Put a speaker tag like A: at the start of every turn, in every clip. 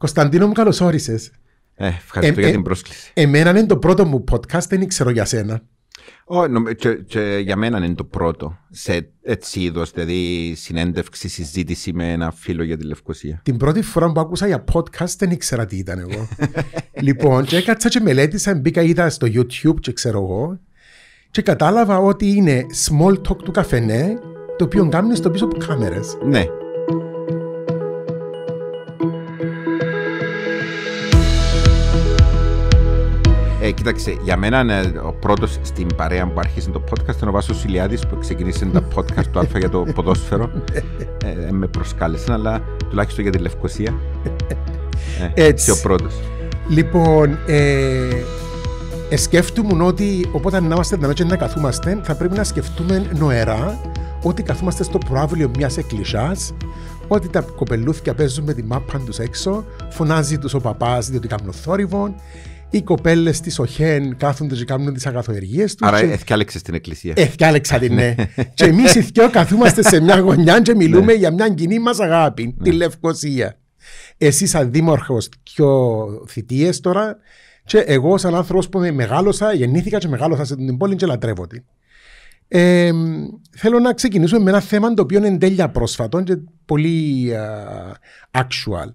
A: Κωνσταντίνο μου καλώς όρισες.
B: Ε, ευχαριστώ ε, για ε, την
A: πρόσκληση. Εμένα είναι το πρώτο μου podcast, δεν ξέρω για σένα.
B: Oh, no, και, και για μένα είναι το πρώτο σε έτσι είδος, δηλαδή συνέντευξη, συζήτηση με ένα φίλο για τη Λευκοσία.
A: Την πρώτη φορά που άκουσα για podcast δεν ήξερα τι ήταν εγώ. λοιπόν, και έκατσα και μελέτησα, μπήκα είδα στο YouTube και ξέρω εγώ και κατάλαβα ότι είναι small talk του καφενέ το οποίο κάνουν στο πίσω από κάμερες.
B: Ναι. Ε, κοίταξε, για μένα ναι, ο πρώτος στην παρέα που άρχισε το podcast ήταν ο Βάσος Ιλιάδη που ξεκίνησε τα podcast του Α για το ποδόσφαιρο. Ε, ε, με προσκάλεσαν, αλλά τουλάχιστον για τη Λευκοσία. Ε, Έτσι. Και ο πρώτος.
A: Λοιπόν, ε, ε, σκέφτομαι ότι όποτε να είμαστε να να καθούμαστε, θα πρέπει να σκεφτούμε νοερά ότι καθούμαστε στο προάβλιο μιας εκκλησιάς, ότι τα κοπελούθια παίζουν με τη μάπα τους έξω, φωνάζει τους ο παπάς διότι κάνουν θόρυβο, οι κοπέλες της ΟΧΕΝ κάθονται και κάνουν τις αγαθοεργίες τους. Άρα, και...
B: εθιάλεξες την εκκλησία. Εθιάλεξα την, ναι. ναι. και εμείς οι δυο καθούμαστε σε
A: μια γωνιά και ναι. μιλούμε για μια κοινή μας αγάπη, ναι. τη Λευκοσία. Εσύ, σαν δήμορχο, πιο θητείες τώρα, και εγώ, σαν άνθρωπος που με μεγάλωσα, γεννήθηκα και μεγάλωσα σε την πόλη και λατρεύω την. Ε, θέλω να ξεκινήσουμε με ένα θέμα το οποίο είναι τέλεια πρόσφατο και πολύ uh, actual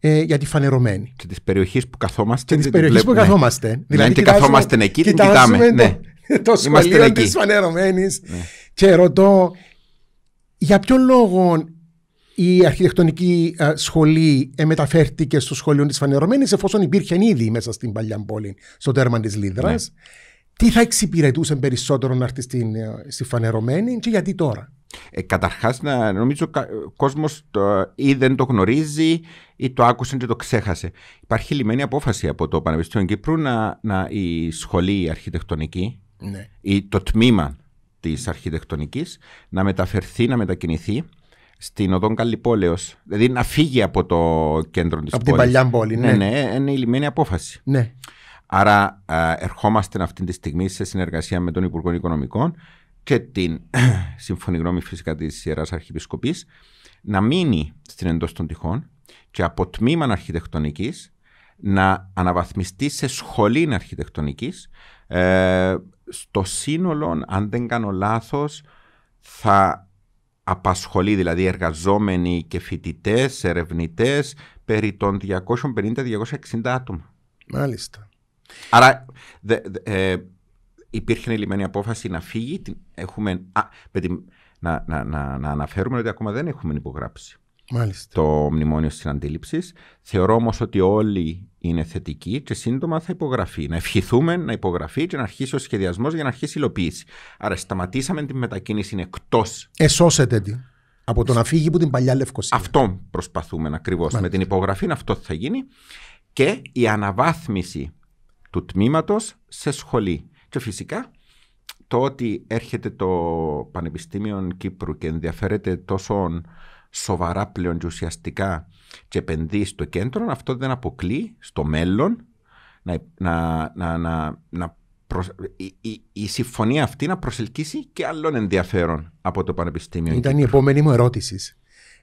A: ε, για τη φανερωμένη.
B: Και της περιοχής που καθόμαστε. Και τη περιοχής που καθόμαστε. Ναι. Δηλαδή, ναι, και καθόμαστε εκεί, την κοιτάμε. Ναι. Το, σχολείο της φανερωμένης.
A: Ναι. Και ρωτώ, για ποιο λόγο η αρχιτεκτονική ε, σχολή μεταφέρθηκε στο σχολείο της φανερωμένης, εφόσον υπήρχε ήδη μέσα στην παλιά πόλη, στο τέρμα της Λίδρας. Ναι. Τι θα εξυπηρετούσε περισσότερο να έρθει ε, στη φανερωμένη και γιατί τώρα.
B: Ε, Καταρχάς, νομίζω ο κόσμο ή δεν το γνωρίζει ή το άκουσε και το ξέχασε. Υπάρχει λιμένη απόφαση από το Πανεπιστήμιο Κύπρου να, να η σχολή αρχιτεκτονική ναι. ή το τμήμα της αρχιτεκτονικής να μεταφερθεί, να μετακινηθεί στην οδόν Καλλιπόλεως. Δηλαδή να φύγει από το κέντρο της πόλη. Από την παλιά πόλη, ναι. ναι. Ναι, είναι η λιμένη απόφαση. Ναι. Άρα ερχόμαστε αυτή τη στιγμή σε συνεργασία με τον Υπουργό Οικονομικών και την σύμφωνη γνώμη φυσικά της Ιεράς Αρχιεπισκοπής να μείνει στην εντός των τυχών και από τμήμα αρχιτεκτονικής να αναβαθμιστεί σε σχολή αρχιτεκτονικής. Ε, στο σύνολο, αν δεν κάνω λάθος, θα απασχολεί δηλαδή εργαζόμενοι και φοιτητές, ερευνητές περί των 250-260 άτομα. Μάλιστα. Άρα ε, υπήρχε λιμένη απόφαση να φύγει. έχουμε, α, να, να, να, να, αναφέρουμε ότι ακόμα δεν έχουμε υπογράψει Μάλιστα. το μνημόνιο αντίληψη. Θεωρώ όμως ότι όλοι είναι θετικοί και σύντομα θα υπογραφεί. Να ευχηθούμε να υπογραφεί και να αρχίσει ο σχεδιασμός για να αρχίσει η υλοποίηση. Άρα σταματήσαμε την μετακίνηση εκτό. Εσώσετε την. Από το να φύγει από την παλιά Λευκοσία. Αυτό προσπαθούμε ακριβώς. Με την υπογραφή αυτό θα γίνει. Και η αναβάθμιση του τμήματος σε σχολή. Και φυσικά το ότι έρχεται το Πανεπιστήμιο Κύπρου και ενδιαφέρεται τόσο σοβαρά πλέον και ουσιαστικά και επενδύει στο κέντρο, αυτό δεν αποκλεί στο μέλλον να, να, να, να η, η, συμφωνία αυτή να προσελκύσει και άλλων ενδιαφέρον από το Πανεπιστήμιο. Ήταν Κύπρου. η
A: επόμενη μου ερώτηση.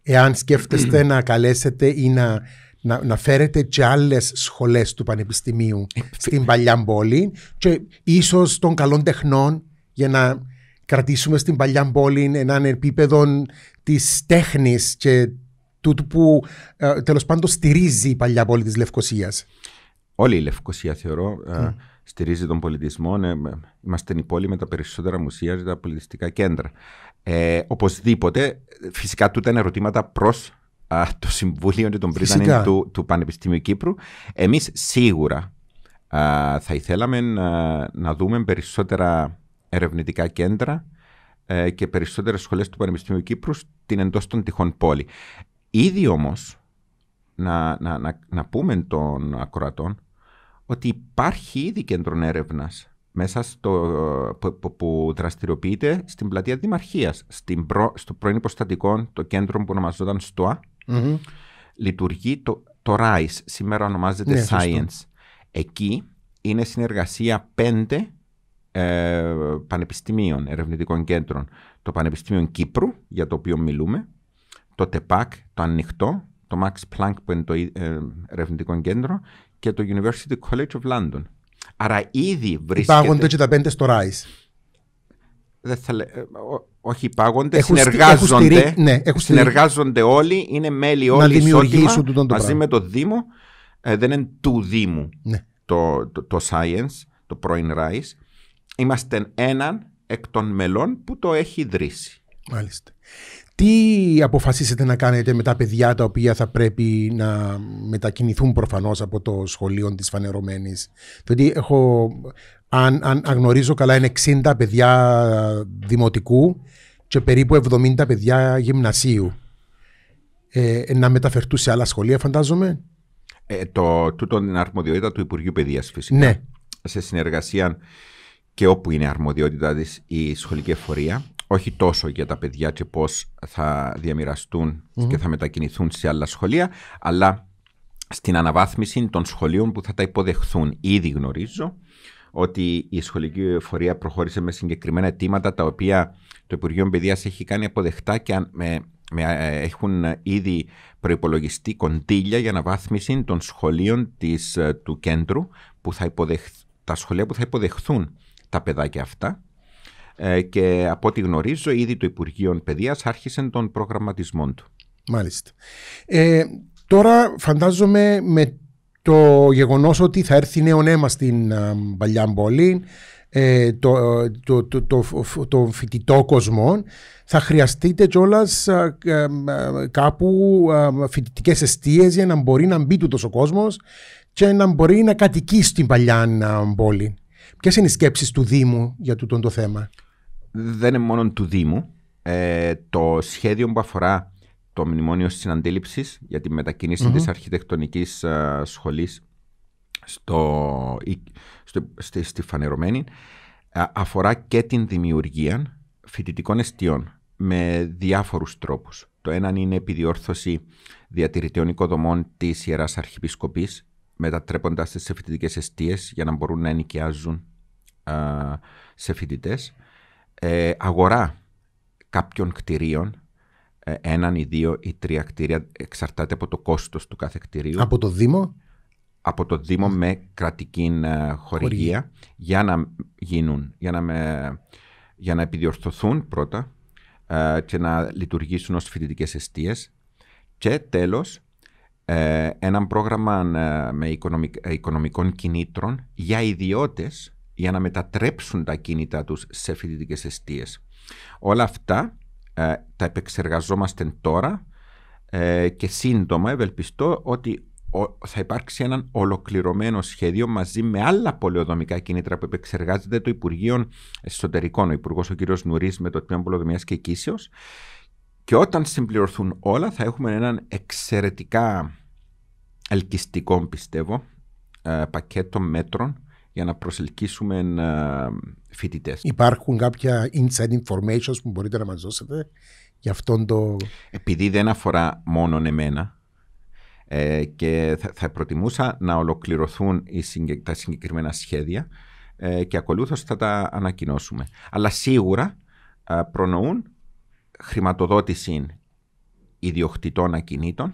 A: Εάν σκέφτεστε να καλέσετε ή να να, φέρετε και άλλες σχολές του Πανεπιστημίου στην παλιά πόλη και ίσως των καλών τεχνών για να κρατήσουμε στην παλιά πόλη έναν επίπεδο της τέχνης και τούτου που ε, τέλος πάντων στηρίζει η παλιά
B: πόλη της Λευκοσίας. Όλη η Λευκοσία θεωρώ ε, ναι. στηρίζει τον πολιτισμό. Ναι, είμαστε η πόλη με τα περισσότερα μουσεία τα πολιτιστικά κέντρα. Ε, οπωσδήποτε, φυσικά τούτα είναι ερωτήματα προς το Συμβούλιο των του, του Πανεπιστημίου Κύπρου. Εμείς σίγουρα θα ήθελαμε να, να δούμε περισσότερα ερευνητικά κέντρα ε, και περισσότερες σχολές του Πανεπιστημίου Κύπρου στην εντός των τυχών πόλη. Ήδη όμως να, να, να, να πούμε των ακροατών ότι υπάρχει ήδη κέντρο έρευνας μέσα στο, που, που, δραστηριοποιείται στην πλατεία Δημαρχίας, στο πρώην υποστατικό, το κέντρο που ονομαζόταν ΣΤΟΑ, Mm-hmm. Λειτουργεί το, το RISE, σήμερα ονομάζεται ναι, Science. Εκεί είναι συνεργασία πέντε ε, πανεπιστημίων, ερευνητικών κέντρων. Το Πανεπιστήμιο Κύπρου, για το οποίο μιλούμε, το ΤΕΠΑΚ, το Ανοιχτό, το Max Planck που είναι το ε, ερευνητικό κέντρο και το University College of London. Άρα ήδη βρίσκεται... Υπάρχουν και
A: τα πέντε στο RISE.
B: Ε, όχι υπάγονται έχουν, συνεργάζονται, ναι, συνεργάζονται όλοι, είναι μέλη όλοι ισότιμα το μαζί με το Δήμο. Ε, δεν είναι του Δήμου ναι. το, το Science, το πρώην RISE. Είμαστε έναν εκ των μελών που το έχει ιδρύσει.
A: Μάλιστα. Τι αποφασίσετε να κάνετε με τα παιδιά τα οποία θα πρέπει να μετακινηθούν προφανώς από το σχολείο της Φανερωμένης. Διότι έχω, αν, αν γνωρίζω καλά, είναι 60 παιδιά δημοτικού και περίπου 70 παιδιά γυμνασίου. Ε, να μεταφερθούν σε άλλα σχολεία φαντάζομαι.
B: Ε, το, τούτο είναι αρμοδιότητα του Υπουργείου Παιδείας φυσικά. Ναι. Σε συνεργασία και όπου είναι αρμοδιότητα της η σχολική εφορία όχι τόσο για τα παιδιά και πώς θα διαμοιραστουν και θα μετακινηθούν σε άλλα σχολεία, αλλά στην αναβάθμιση των σχολείων που θα τα υποδεχθούν. Ήδη γνωρίζω ότι η σχολική εφορία προχώρησε με συγκεκριμένα αιτήματα τα οποία το Υπουργείο Παιδείας έχει κάνει αποδεκτά και με, έχουν ήδη προπολογιστεί κοντήλια για αναβάθμιση των σχολείων της, ε, του κέντρου που θα τα σχολεία που θα υποδεχθούν τα παιδάκια αυτά ε, και από ό,τι γνωρίζω ήδη το Υπουργείο Παιδείας άρχισε τον προγραμματισμό του.
A: Μάλιστα. Ε, τώρα φαντάζομαι με το γεγονός ότι θα έρθει νέο νέμα στην παλιά πόλη, ε, το, το, φοιτητό κόσμο, θα χρειαστείτε κιόλας ε, κάπου φοιτητικές αιστείες για να μπορεί να μπει τούτος ο κόσμος και να μπορεί να κατοικεί στην παλιά πόλη. Ποιες είναι οι σκέψεις του Δήμου για τούτο το θέμα,
B: δεν είναι μόνο του Δήμου. Ε, το σχέδιο που αφορά το Μνημόνιο Συναντήληψης για τη μετακινηση της mm-hmm. τη αρχιτεκτονικής ε, σχολής στο, στο, στη, στη Φανερωμένη ε, αφορά και την δημιουργία φοιτητικών αιστείων με διάφορους τρόπους. Το ένα είναι επιδιόρθωση διατηρητών οικοδομών της Ιεράς Αρχιπισκοπής μετατρέποντας τις σε φοιτητικές αιστείες για να μπορούν να ενοικιάζουν ε, σε φοιτητές. Ε, αγορά κάποιων κτηρίων, ε, έναν ή δύο ή τρία κτίρια, εξαρτάται από το κόστος του κάθε κτηρίου. Από το Δήμο? Από το Δήμο με κρατική ε, χορηγία, για να γίνουν, για να, για να επιδιορθωθούν πρώτα και να λειτουργήσουν ως φοιτητικές αιστείες. Και τέλος, ένα πρόγραμμα με οικονομικ, οικονομικών κινήτρων για ιδιώτες για να μετατρέψουν τα κίνητά τους σε φοιτητικές αιστείες. Όλα αυτά ε, τα επεξεργαζόμαστε τώρα ε, και σύντομα ευελπιστώ ότι θα υπάρξει ένα ολοκληρωμένο σχέδιο μαζί με άλλα πολεοδομικά κίνητρα που επεξεργάζεται το Υπουργείο Εσωτερικών, ο Υπουργός ο κ. Νουρή με το Τμήμα Πολεοδομίας και Κίσεως. Και όταν συμπληρωθούν όλα, θα έχουμε έναν εξαιρετικά ελκυστικό, πιστεύω, ε, πακέτο μέτρων για να προσελκύσουμε ε, φοιτητές.
A: Υπάρχουν κάποια inside information που μπορείτε να μας δώσετε για αυτόν το.
B: Επειδή δεν αφορά μόνο εμένα ε, και θα, θα, προτιμούσα να ολοκληρωθούν τα συγκεκριμένα σχέδια ε, και ακολούθως θα τα ανακοινώσουμε. Αλλά σίγουρα προνοούν χρηματοδότηση ιδιοκτητών ακινήτων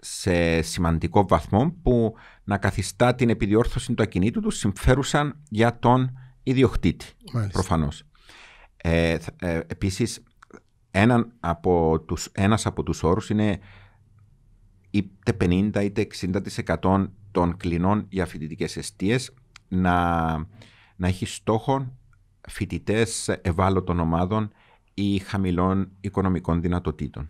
B: σε σημαντικό βαθμό που να καθιστά την επιδιόρθωση του ακινήτου τους συμφέρουσαν για τον ιδιοκτήτη προφανώς. Ε, ε, επίσης, έναν από τους, ένας από τους όρους είναι είτε 50 είτε 60% των κλινών για φοιτητικές αιστείες να, να έχει στόχο φοιτητές ευάλωτων ομάδων ή χαμηλών οικονομικών δυνατοτήτων.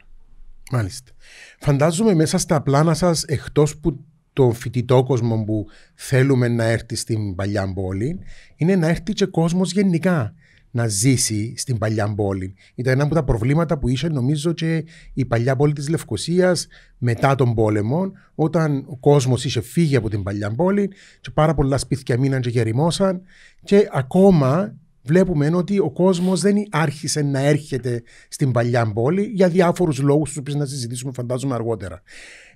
A: Μάλιστα. Φαντάζομαι μέσα στα πλάνα σας εκτός που το φοιτητό κόσμο που θέλουμε να έρθει στην παλιά πόλη, είναι να έρθει και κόσμος γενικά να ζήσει στην παλιά πόλη. Ήταν ένα από τα προβλήματα που είχε νομίζω και η παλιά πόλη της Λευκοσίας μετά τον πόλεμο, όταν ο κόσμος είχε φύγει από την παλιά πόλη και πάρα πολλά σπίτια μείναν και γερημώσαν και ακόμα βλέπουμε ότι ο κόσμος δεν άρχισε να έρχεται στην παλιά πόλη για διάφορους λόγους, τους οποίους να συζητήσουμε φαντάζομαι αργότερα.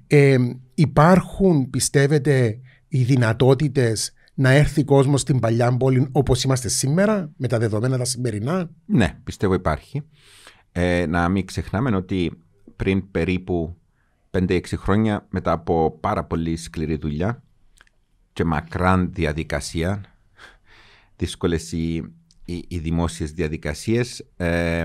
A: Ε, υπάρχουν, πιστεύετε, οι δυνατότητες να έρθει κόσμος στην παλιά πόλη όπως είμαστε σήμερα, με τα δεδομένα τα σημερινά.
B: Ναι, πιστεύω υπάρχει. Ε, να μην ξεχνάμε ότι πριν περίπου 5-6 χρόνια, μετά από πάρα πολύ σκληρή δουλειά και μακράν διαδικασία, δύσκολες οι οι, δημόσιες διαδικασίες ε,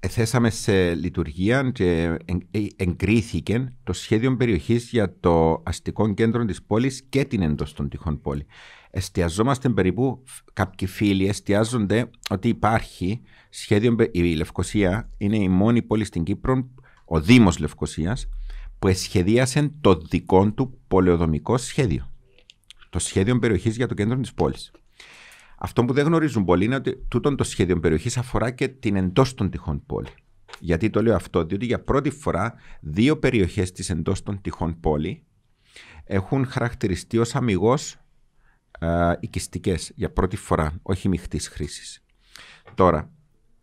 B: ε, θέσαμε σε λειτουργία και ε, εγκρίθηκε το σχέδιο περιοχής για το αστικό κέντρο της πόλης και την εντός των τυχών πόλη. Εστιαζόμαστε περίπου, κάποιοι φίλοι εστιάζονται ότι υπάρχει σχέδιο, η Λευκοσία είναι η μόνη πόλη στην Κύπρο, ο Δήμος Λευκοσίας, που εσχεδίασε το δικό του πολεοδομικό σχέδιο. Το σχέδιο περιοχής για το κέντρο της πόλης. Αυτό που δεν γνωρίζουν πολλοί είναι ότι τούτο το σχέδιο περιοχής αφορά και την εντός των τυχών πόλη. Γιατί το λέω αυτό, διότι για πρώτη φορά δύο περιοχές της εντός των τυχών πόλη έχουν χαρακτηριστεί ως αμυγός ε, οικιστικές για πρώτη φορά, όχι μειχτής χρήσης. Τώρα,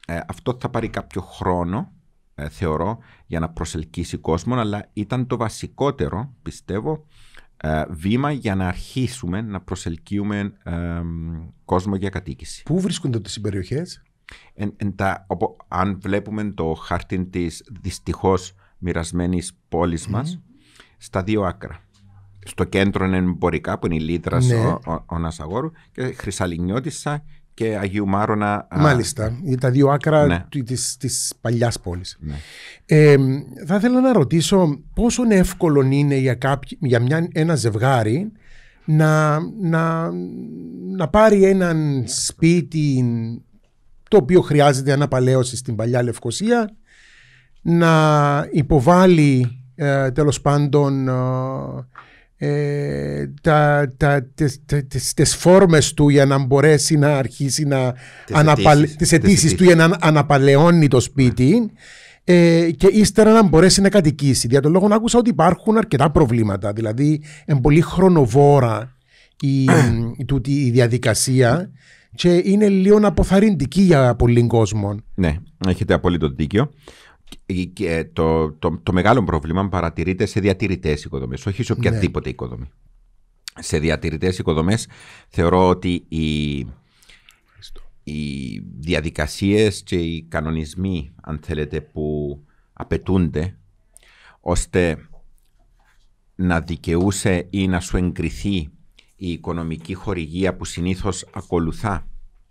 B: ε, αυτό θα πάρει κάποιο χρόνο, ε, θεωρώ, για να προσελκύσει κόσμο, αλλά ήταν το βασικότερο, πιστεύω, ε, βήμα για να αρχίσουμε να προσελκύουμε ε, κόσμο για κατοίκηση. Πού βρίσκονται τις περιοχές? αν βλέπουμε το χάρτη της δυστυχώς μοιρασμένης πόλης μα μας, στα δύο άκρα. Στο κέντρο είναι εμπορικά που είναι η λίτρα ναι. ο, ο Νασαγόρου και Χρυσαλινιώτησα και Αγίου Μάρονα. Μάλιστα.
A: Τα δύο άκρα ναι. της, της παλιάς πόλης. Ναι. θα ήθελα να ρωτήσω πόσο εύκολο είναι για, για μια, ένα ζευγάρι να, να, να πάρει έναν σπίτι το οποίο χρειάζεται αναπαλαίωση στην παλιά Λευκοσία να υποβάλει ε, τέλος πάντων ε, ε, τα, φόρμες του για να μπορέσει να αρχίσει να τις, του για να αναπαλαιώνει το σπίτι ε, και ύστερα να μπορέσει να κατοικήσει. Για τον λόγο να άκουσα ότι υπάρχουν αρκετά προβλήματα. Δηλαδή, είναι πολύ χρονοβόρα η, η, διαδικασία και είναι λίγο αποθαρρυντική για πολλοί κόσμο.
B: Ναι, έχετε απολύτω δίκιο το, το, το μεγάλο πρόβλημα παρατηρείται σε διατηρητές οικοδομές, όχι σε ναι. οποιαδήποτε ναι. οικοδομή. Σε διατηρητές οικοδομές θεωρώ ότι οι, οι διαδικασίες και οι κανονισμοί, αν θέλετε, που απαιτούνται ώστε να δικαιούσε ή να σου εγκριθεί η οικονομική χορηγία που συνήθως ακολουθά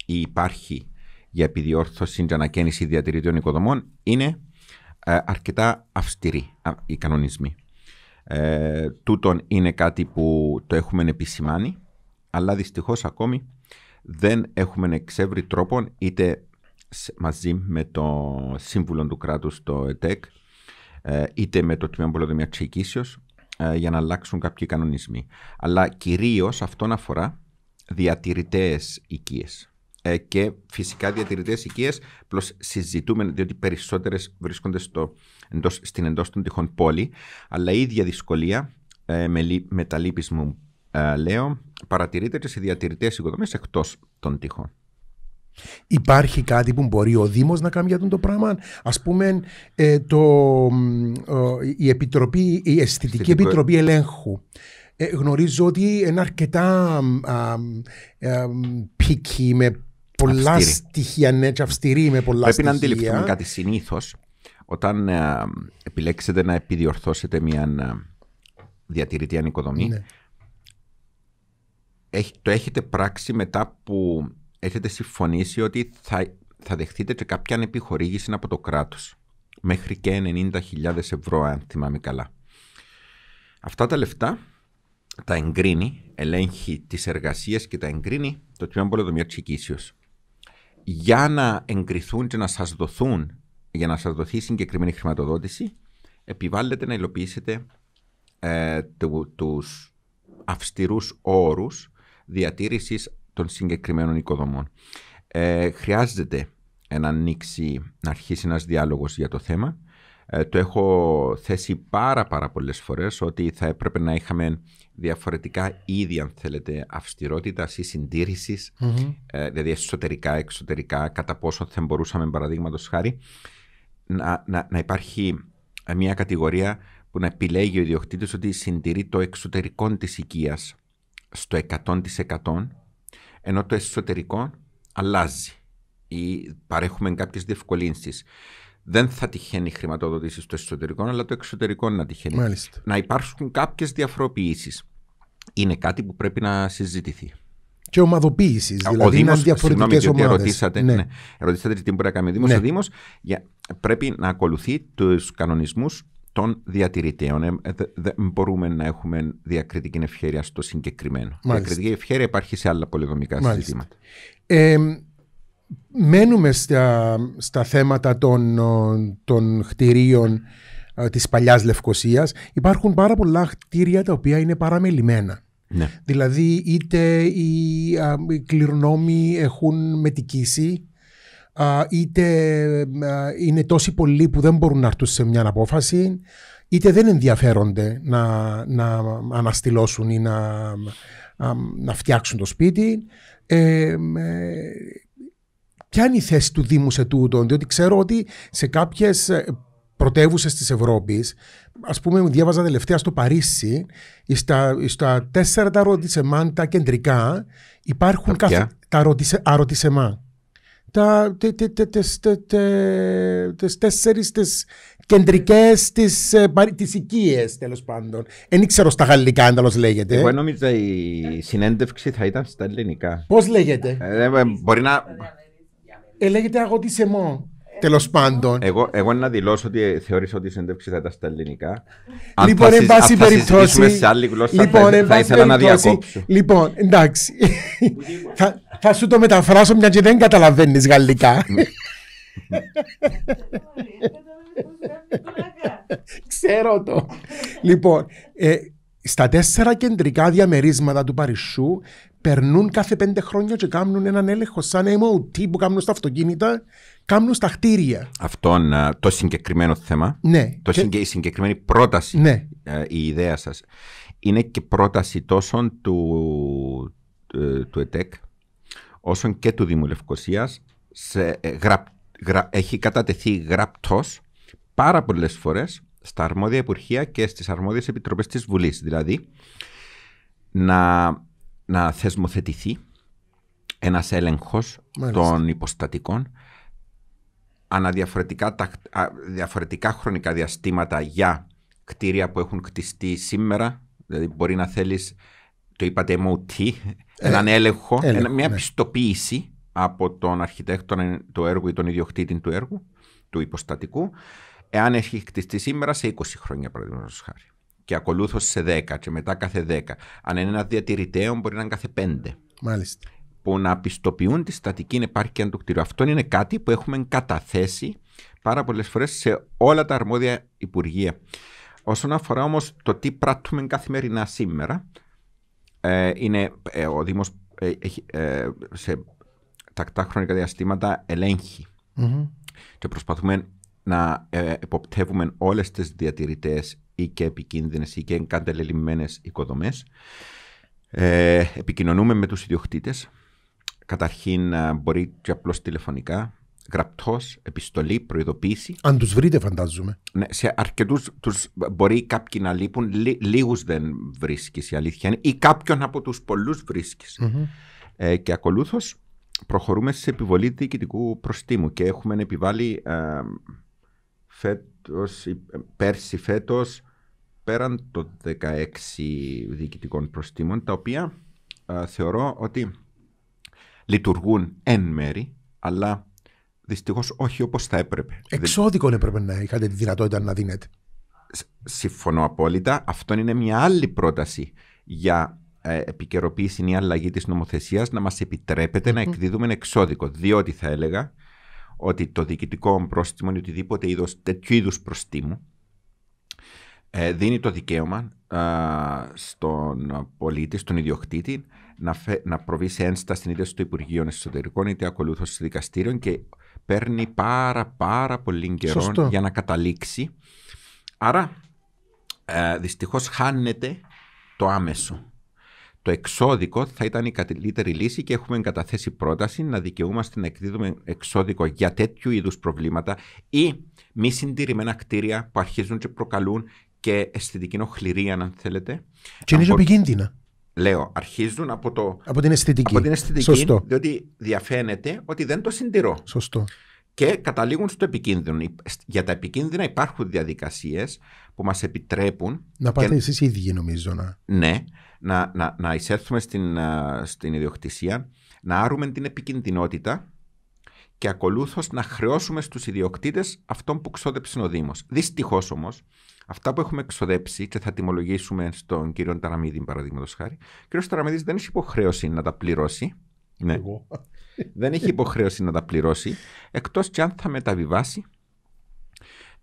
B: ή υπάρχει για επιδιόρθωση και ανακαίνιση διατηρητών οικοδομών είναι ε, αρκετά αυστηροί οι κανονισμοί. Ε, τούτον είναι κάτι που το έχουμε επισημάνει, αλλά δυστυχώς ακόμη δεν έχουμε εξεύρει τρόπον είτε μαζί με το σύμβουλο του κράτους, το ΕΤΕΚ, ε, είτε με το Τμήμα Πολεοδομίας Τσεκίσεως, ε, για να αλλάξουν κάποιοι κανονισμοί. Αλλά κυρίως αυτόν αφορά διατηρητές οικίες. Ε, και φυσικά διατηρητές οικίε. Απλώ συζητούμε, διότι περισσότερες βρίσκονται στο, εντός, στην εντός των τυχών πόλη. Αλλά η ίδια δυσκολία ε, με, με τα μου, ε, λέω, παρατηρείται και σε διατηρητές οικοδομές εκτός των τυχών.
A: Υπάρχει κάτι που μπορεί ο Δήμος να κάνει για το πράγμα. Ας πούμε το, η, επιτροπή, η Αισθητική Επιτροπή Ελέγχου γνωρίζω ότι είναι αρκετά πικοί με πολλά αυστηρή. στοιχεία, ναι, και αυστηρή με πολλά Πρέπει στοιχεία. Πρέπει να αντιληφθούμε κάτι
B: συνήθως. Όταν ε, επιλέξετε να επιδιορθώσετε μια ε, διατηρητή ανοικοδομή, ναι. το έχετε πράξει μετά που έχετε συμφωνήσει ότι θα, θα δεχτείτε και κάποια επιχορήγηση από το κράτος. Μέχρι και 90.000 ευρώ, αν θυμάμαι καλά. Αυτά τα λεφτά τα εγκρίνει, ελέγχει τις εργασίες και τα εγκρίνει το τμήμα πολεοδομίας Τσικίσιο για να εγκριθούν και να σας δοθούν, για να σας δοθεί συγκεκριμένη χρηματοδότηση, επιβάλλεται να υλοποιήσετε ε, του τους αυστηρούς όρους διατήρησης των συγκεκριμένων οικοδομών. Ε, χρειάζεται να ανοίξει, να αρχίσει ένας διάλογος για το θέμα. Ε, το έχω θέσει πάρα πάρα πολλές φορές ότι θα έπρεπε να είχαμε διαφορετικά είδη, αν θέλετε, αυστηρότητας ή συντήρησης, mm-hmm. Ε, δηλαδή εσωτερικά, εξωτερικά, κατά πόσο θα μπορούσαμε, παραδείγματος χάρη, να, να, να υπάρχει ε, μια κατηγορία που να επιλέγει ο ιδιοκτήτης ότι συντηρεί το εξωτερικό της οικίας στο 100% ενώ το εσωτερικό αλλάζει ή παρέχουμε κάποιες διευκολύνσεις. Δεν θα τυχαίνει χρηματοδοτήσει στο εσωτερικό, αλλά το εξωτερικό να τυχαίνει. Να υπάρχουν κάποιες διαφοροποιήσεις είναι κάτι που πρέπει να συζητηθεί.
A: Και ομαδοποίησης. Δηλαδή, ο είναι διαφορετικέ ομάδε. Ρωτήσατε, ναι. ναι.
B: ρωτήσατε τι μπορεί να κάνει ο Δήμος. Ναι. Ο Δήμος πρέπει να ακολουθεί τους κανονισμούς των διατηρητέων. Ε, δεν μπορούμε να έχουμε διακριτική ευχαίρεια στο συγκεκριμένο. Μάλιστα. Διακριτική ευχαίρεια υπάρχει σε άλλα πολυδομικά συζήτηματα.
A: Ε, μένουμε στα, θέματα των, των ε, Της παλιάς λευκοσίας υπάρχουν πάρα πολλά κτίρια τα οποία είναι παραμελημένα. Ναι. Δηλαδή είτε οι, κληρονόμοι έχουν μετικήσει α, είτε είναι τόσοι πολλοί που δεν μπορούν να έρθουν σε μια απόφαση είτε δεν ενδιαφέρονται να, να αναστηλώσουν ή να, να φτιάξουν το σπίτι. Ε, με, ποια είναι η θέση του Δήμου σε τούτο, διότι ξέρω ότι σε κάποιες ε, πρωτεύουσες της Ευρώπης. Ας πούμε, διάβαζα τελευταία στο Παρίσι, στα, τέσσερα τα ρωτήσεμά τα κεντρικά, υπάρχουν τα, καθ, τα Τα τέσσερι τι κεντρικέ τη ε, οικίες, τέλος πάντων. Δεν ήξερα στα γαλλικά, αν τέλο
B: λέγεται. Εγώ νόμιζα η συνέντευξη θα ήταν στα ελληνικά. Πώς λέγεται. Ε, ε, μπορεί να. λέγεται Τέλος πάντων. Εγώ, εγώ να δηλώσω ότι θεώρησα ότι η συνέντευξη θα ήταν στα ελληνικά. Λοιπόν, εν πάση περιπτώσει. σε άλλη γλώσσα, λοιπόν, θα, ήθελα να διακόψω.
A: Λοιπόν, εντάξει. θα, θα σου το μεταφράσω μια και δεν καταλαβαίνεις γαλλικά. Ξέρω το. λοιπόν, ε, στα τέσσερα κεντρικά διαμερίσματα του Παρισσού περνούν κάθε πέντε χρόνια και κάνουν έναν έλεγχο σαν MOT που κάνουν στα αυτοκίνητα κάνουν στα χτίρια.
B: Αυτό ε, το συγκεκριμένο θέμα, ναι. το και... η συγκεκριμένη πρόταση, ναι. Ε, η ιδέα σας. είναι και πρόταση τόσο του, ε, του ΕΤΕΚ, όσο και του Δήμου Λευκοσίας. σε, έχει κατατεθεί γράπτό πάρα πολλές φορές στα αρμόδια υπουργεία και στις αρμόδιες επιτροπές της Βουλής, Δηλαδή, να, να θεσμοθετηθεί ένας έλεγχος των υποστατικών αναδιαφορετικά διαφορετικά χρονικά διαστήματα για κτίρια που έχουν κτιστεί σήμερα. Δηλαδή μπορεί να θέλεις, το είπατε MOT, ε, έναν έλεγχο, μια ναι. πιστοποίηση από τον αρχιτέκτονα του έργου ή τον ιδιοκτήτη του έργου, του υποστατικού, εάν έχει κτιστεί σήμερα σε 20 χρόνια παραδείγματος χάρη. Και ακολούθως σε 10 και μετά κάθε 10. Αν είναι ένα διατηρητέο μπορεί να είναι κάθε 5. Μάλιστα που να πιστοποιούν τη στατική επάρκεια του κτίριου. Αυτό είναι κάτι που έχουμε καταθέσει πάρα πολλές φορές σε όλα τα αρμόδια υπουργεία. Όσον αφορά όμως το τι πράττουμε καθημερινά σήμερα, ε, είναι, ε, ο Δήμος ε, σε τακτά χρονικά διαστήματα Και προσπαθούμε να εποπτεύουμε όλες τις διατηρητές ή και επικίνδυνες ή και οικοδομέ. οικοδομές. επικοινωνούμε με τους ιδιοκτήτες, Καταρχήν ε, μπορεί και απλώς τηλεφωνικά, γραπτός, επιστολή, προειδοποίηση. Αν τους βρείτε, φαντάζομαι. Ναι, σε αρκετούς τους μπορεί κάποιοι να λείπουν, λίγους δεν βρίσκεις η αλήθεια ή κάποιον από τους πολλούς ε, και ακολούθως προχωρούμε σε επιβολή διοικητικού προστίμου και έχουμε επιβάλει ε, φέτος, ε, πέρσι φέτος πέραν των 16 διοικητικών προστίμων, τα οποία θεωρώ ότι λειτουργούν εν μέρη, αλλά δυστυχώς όχι όπως θα έπρεπε. Εξώδικο έπρεπε να είχατε τη δυνατότητα να δίνετε. Συμφωνώ απόλυτα. Αυτό είναι μια άλλη πρόταση για ε, επικαιροποίηση ή αλλαγή της νομοθεσίας να μας επιτρεπεται να εκδίδουμε ένα εξώδικο. Διότι θα έλεγα ότι το διοικητικό πρόστιμο ή οτιδήποτε τέτοιου είδους προστίμου ε, δίνει το δικαίωμα στον πολίτη, στον ιδιοκτήτη να, φε, να προβεί σε ένσταση είτε στο Υπουργείο Εσωτερικών είτε ακολούθως στο δικαστήριο και παίρνει πάρα πάρα πολύ καιρό Σωστό. για να καταλήξει. Άρα ε, δυστυχώς χάνεται το άμεσο. Το εξώδικο θα ήταν η καλύτερη λύση και έχουμε καταθέσει πρόταση να δικαιούμαστε να εκδίδουμε εξώδικο για τέτοιου είδους προβλήματα ή μη συντηρημένα κτίρια που αρχίζουν και προκαλούν και αισθητική νοχληρία αν θέλετε.
A: Και είναι και επικίνδυνα.
B: Λέω, αρχίζουν από, το,
A: από την αισθητική. Από την αισθητική Σωστό.
B: Διότι διαφαίνεται ότι δεν το συντηρώ. Σωστό. Και καταλήγουν στο επικίνδυνο. Για τα επικίνδυνα υπάρχουν διαδικασίες που μας επιτρέπουν.
A: Να πάτε και... οι ίδιοι, νομίζω.
B: Ναι, να, να, να εισέλθουμε στην, στην ιδιοκτησία, να άρουμε την επικίνδυνοτητα και ακολούθως να χρεώσουμε στους ιδιοκτήτες αυτό που ξόδεψε ο Δήμος. Δυστυχώς όμως, αυτά που έχουμε εξοδέψει και θα τιμολογήσουμε στον κύριο Ταραμίδη, παραδείγματος χάρη, ο κύριος Ταραμίδης δεν έχει υποχρέωση να τα πληρώσει. Ναι. Εγώ. Δεν έχει υποχρέωση να τα πληρώσει, εκτός και αν θα μεταβιβάσει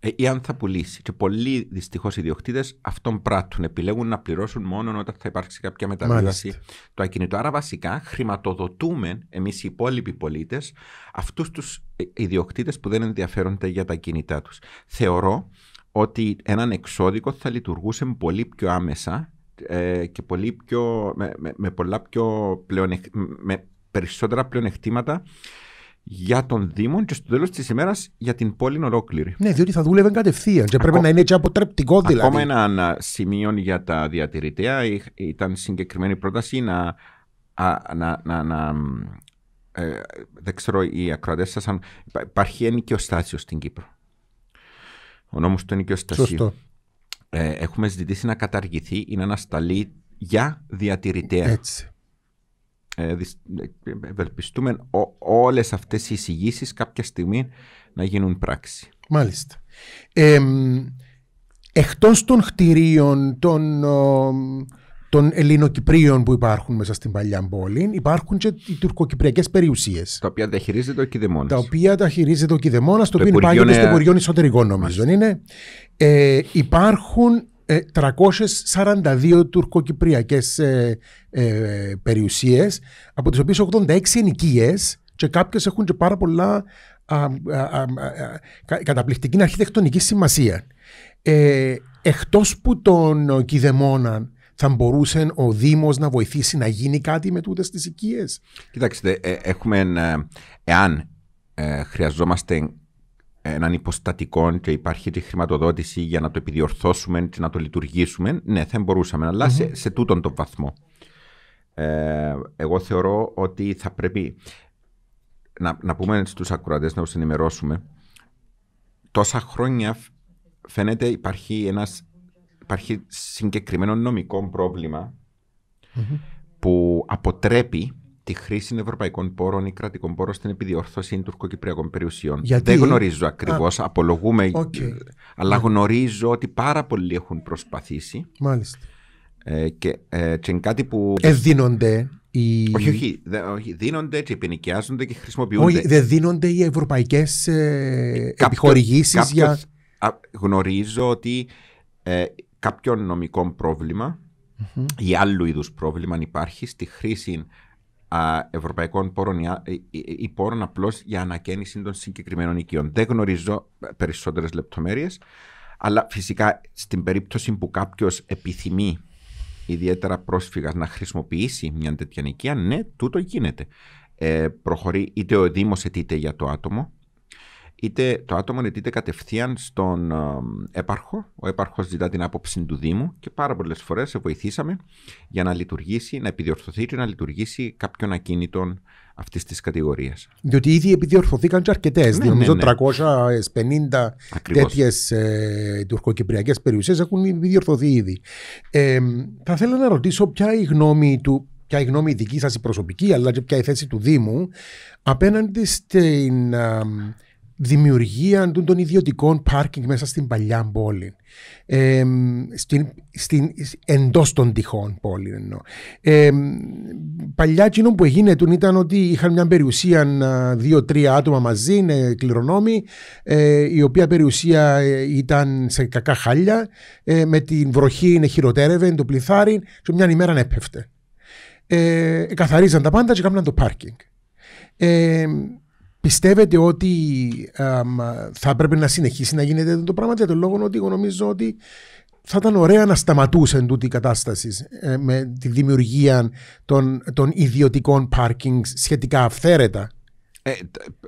B: ε, ή αν θα πουλήσει. Και πολλοί δυστυχώς ιδιοκτήτες αυτόν πράττουν. Επιλέγουν να πληρώσουν μόνο όταν θα υπάρξει κάποια μεταβίβαση του ακινητού. Άρα βασικά χρηματοδοτούμε εμείς οι υπόλοιποι πολίτες αυτούς τους ε, ιδιοκτήτες που δεν ενδιαφέρονται για τα κινητά τους. Θεωρώ ότι έναν εξώδικο θα λειτουργούσε πολύ πιο άμεσα ε, και πολύ πιο, με, με, πολλά πιο με περισσότερα πλεονεκτήματα για τον Δήμο και στο τέλος της ημέρας για την πόλη ολόκληρη.
A: Ναι, διότι θα δούλευε κατευθείαν και πρέπει να είναι έτσι αποτρεπτικό δηλαδή.
B: Ακόμα ένα σημείο για τα διατηρητέα ήταν συγκεκριμένη πρόταση να. να, ε, δεν ξέρω οι ακροατές σας αν υπάρχει ενοικιοστάσιο στην Κύπρο. Ο νόμος του ενοικιοστασίου. Σωστό. Ε, έχουμε ζητήσει να καταργηθεί ή να ανασταλεί για διατηρητέα. Έτσι. Ε, ε, ευελπιστούμε όλες αυτές οι εισηγήσεις κάποια στιγμή να γίνουν πράξη.
A: Μάλιστα. Ε, εκτός των χτιρίων, των των Ελληνοκυπρίων που υπάρχουν μέσα στην παλιά πόλη, υπάρχουν και οι τουρκοκυπριακές περιουσίες. Τα οποία τα χειρίζεται ο Κιδεμόνα. Τα οποία τα χειρίζεται ο Κιδεμόνα, το, οποίο υπάρχει και στο Υπουργείο Εσωτερικών, νομίζω. Είναι. Ε, υπάρχουν 342 ε, τουρκοκυπριακές ε, περιουσίες, από τις οποίες 86 ενοικίες και κάποιες έχουν και πάρα πολλά καταπληκτική αρχιτεκτονική σημασία. Εκτός που τον Κιδεμόνα θα μπορούσε ο Δήμος να βοηθήσει να γίνει κάτι με τούτες τις οικίες.
B: Κοιτάξτε, ε, έχουμε, ε, εάν ε, χρειαζόμαστε έναν υποστατικό και υπάρχει τη χρηματοδότηση για να το επιδιορθώσουμε και να το λειτουργήσουμε, ναι, θα μπορούσαμε, αλλά σε, σε τούτον τον βαθμό. Ε, εγώ θεωρώ ότι θα πρέπει να, να πούμε στους ακροατές να τους ενημερώσουμε. Τόσα χρόνια φαίνεται υπάρχει ένας υπάρχει συγκεκριμένο νομικό που αποτρέπει τη χρήση ευρωπαϊκών πόρων ή κρατικών πόρων στην επιδιόρθωση τουρκοκυπριακών περιουσιών. Δεν γνωρίζω ακριβώς, απολογούμε, ε, αλλά ναι. γνωρίζω ότι πάρα πολλοί έχουν προσπαθήσει. Μάλιστα. Ε, και, ε, και είναι κάτι που. Ε, δίνονται. οι... Όχι, όχι, δε, Δίνονται και επινοικιάζονται και χρησιμοποιούνται. Όχι, δεν
A: δίνονται οι ευρωπαϊκές επιχορηγήσεις για.
B: γνωρίζω ότι κάποιο νομικό ή άλλου είδους πρόβλημα αν υπάρχει στη χρήση ευρωπαϊκών πόρων ή, πόρων απλώς για ανακαίνιση των συγκεκριμένων οικείων. Δεν γνωρίζω περισσότερες λεπτομέρειες, αλλά φυσικά στην περίπτωση που κάποιος επιθυμεί ιδιαίτερα πρόσφυγας να χρησιμοποιήσει μια τέτοια νοικία, ναι, τούτο γίνεται. Ε, προχωρεί είτε ο Δήμος ετείται για το άτομο, είτε το άτομο αιτείται κατευθείαν στον ε, έπαρχο. Ο έπαρχος ζητά την άποψη του Δήμου και πάρα πολλές φορές βοηθήσαμε για να λειτουργήσει, να επιδιορθωθεί και να λειτουργήσει κάποιον ακίνητο αυτής της κατηγορίας.
A: Διότι ήδη επιδιορθωθήκαν και αρκετές. Ναι, νομίζω 350 ναι, ναι. τέτοιες ε, τουρκοκυπριακές περιουσίες έχουν επιδιορθωθεί ήδη. Ε, θα ήθελα να ρωτήσω ποια η γνώμη του ποια η γνώμη δική σας η προσωπική αλλά και ποια η θέση του Δήμου απέναντι στην, ε, δημιουργία των ιδιωτικών πάρκινγκ μέσα στην παλιά πόλη. στην, στην, εντός των τυχών πόλη εννοώ. παλιά εκείνο που έγινε ήταν ότι είχαν μια περιουσία δύο-τρία άτομα μαζί, κληρονόμοι, ε, η οποία περιουσία ε, ήταν σε κακά χάλια, ε, με την βροχή χειροτέρευε, το πληθάρι και μια ημέρα έπεφτε. Ε, καθαρίζαν τα πάντα και έκαναν το πάρκινγκ. Πιστεύετε ότι θα πρέπει να συνεχίσει να γίνεται το πράγμα για τον λόγο ότι εγώ νομίζω ότι θα ήταν ωραία να σταματούσε τούτη η κατάσταση ε, με τη δημιουργία των, των ιδιωτικών πάρκινγκ σχετικά αυθαίρετα.
B: Ε,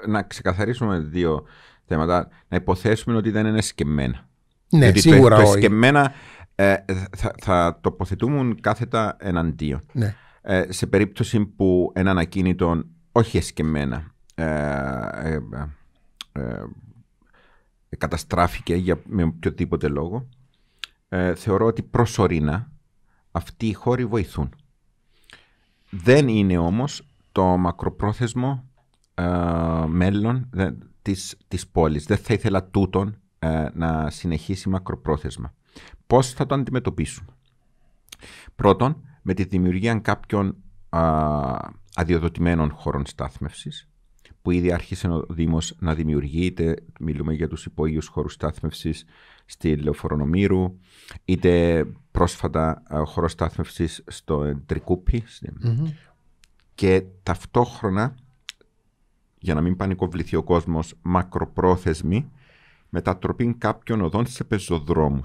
B: να ξεκαθαρίσουμε δύο θέματα. Να υποθέσουμε ότι δεν είναι σκεμμένα. Ναι, σίγουρα το σκεμμένα ε, θα, θα τοποθετούμουν κάθετα εναντίον. Ναι. σε περίπτωση που ένα ακίνητο όχι εσκεμμένα ε, ε, ε, ε, καταστράφηκε για, με οποιοδήποτε λόγο, θεωρώ ότι προσωρινά αυτοί οι χώροι βοηθούν. Δεν είναι όμως το μακροπρόθεσμο μέλλον της, της πόλης. Δεν θα ήθελα τούτον να συνεχίσει μακροπρόθεσμα. Πώς θα το αντιμετωπίσουμε. Πρώτον, με τη δημιουργία κάποιων α, αδειοδοτημένων χώρων στάθμευσης που ήδη άρχισε ο Δήμος να δημιουργείται. Μιλούμε για τους υπόγειους χώρους στάθμευσης στη Λεωφορονομήρου, είτε πρόσφατα ε, χώρος στάθμευσης στο τρικουπι Και ταυτόχρονα, για να μην πανικοβληθεί ο κόσμος, μακροπρόθεσμη μετατροπή κάποιων οδών σε πεζοδρόμους.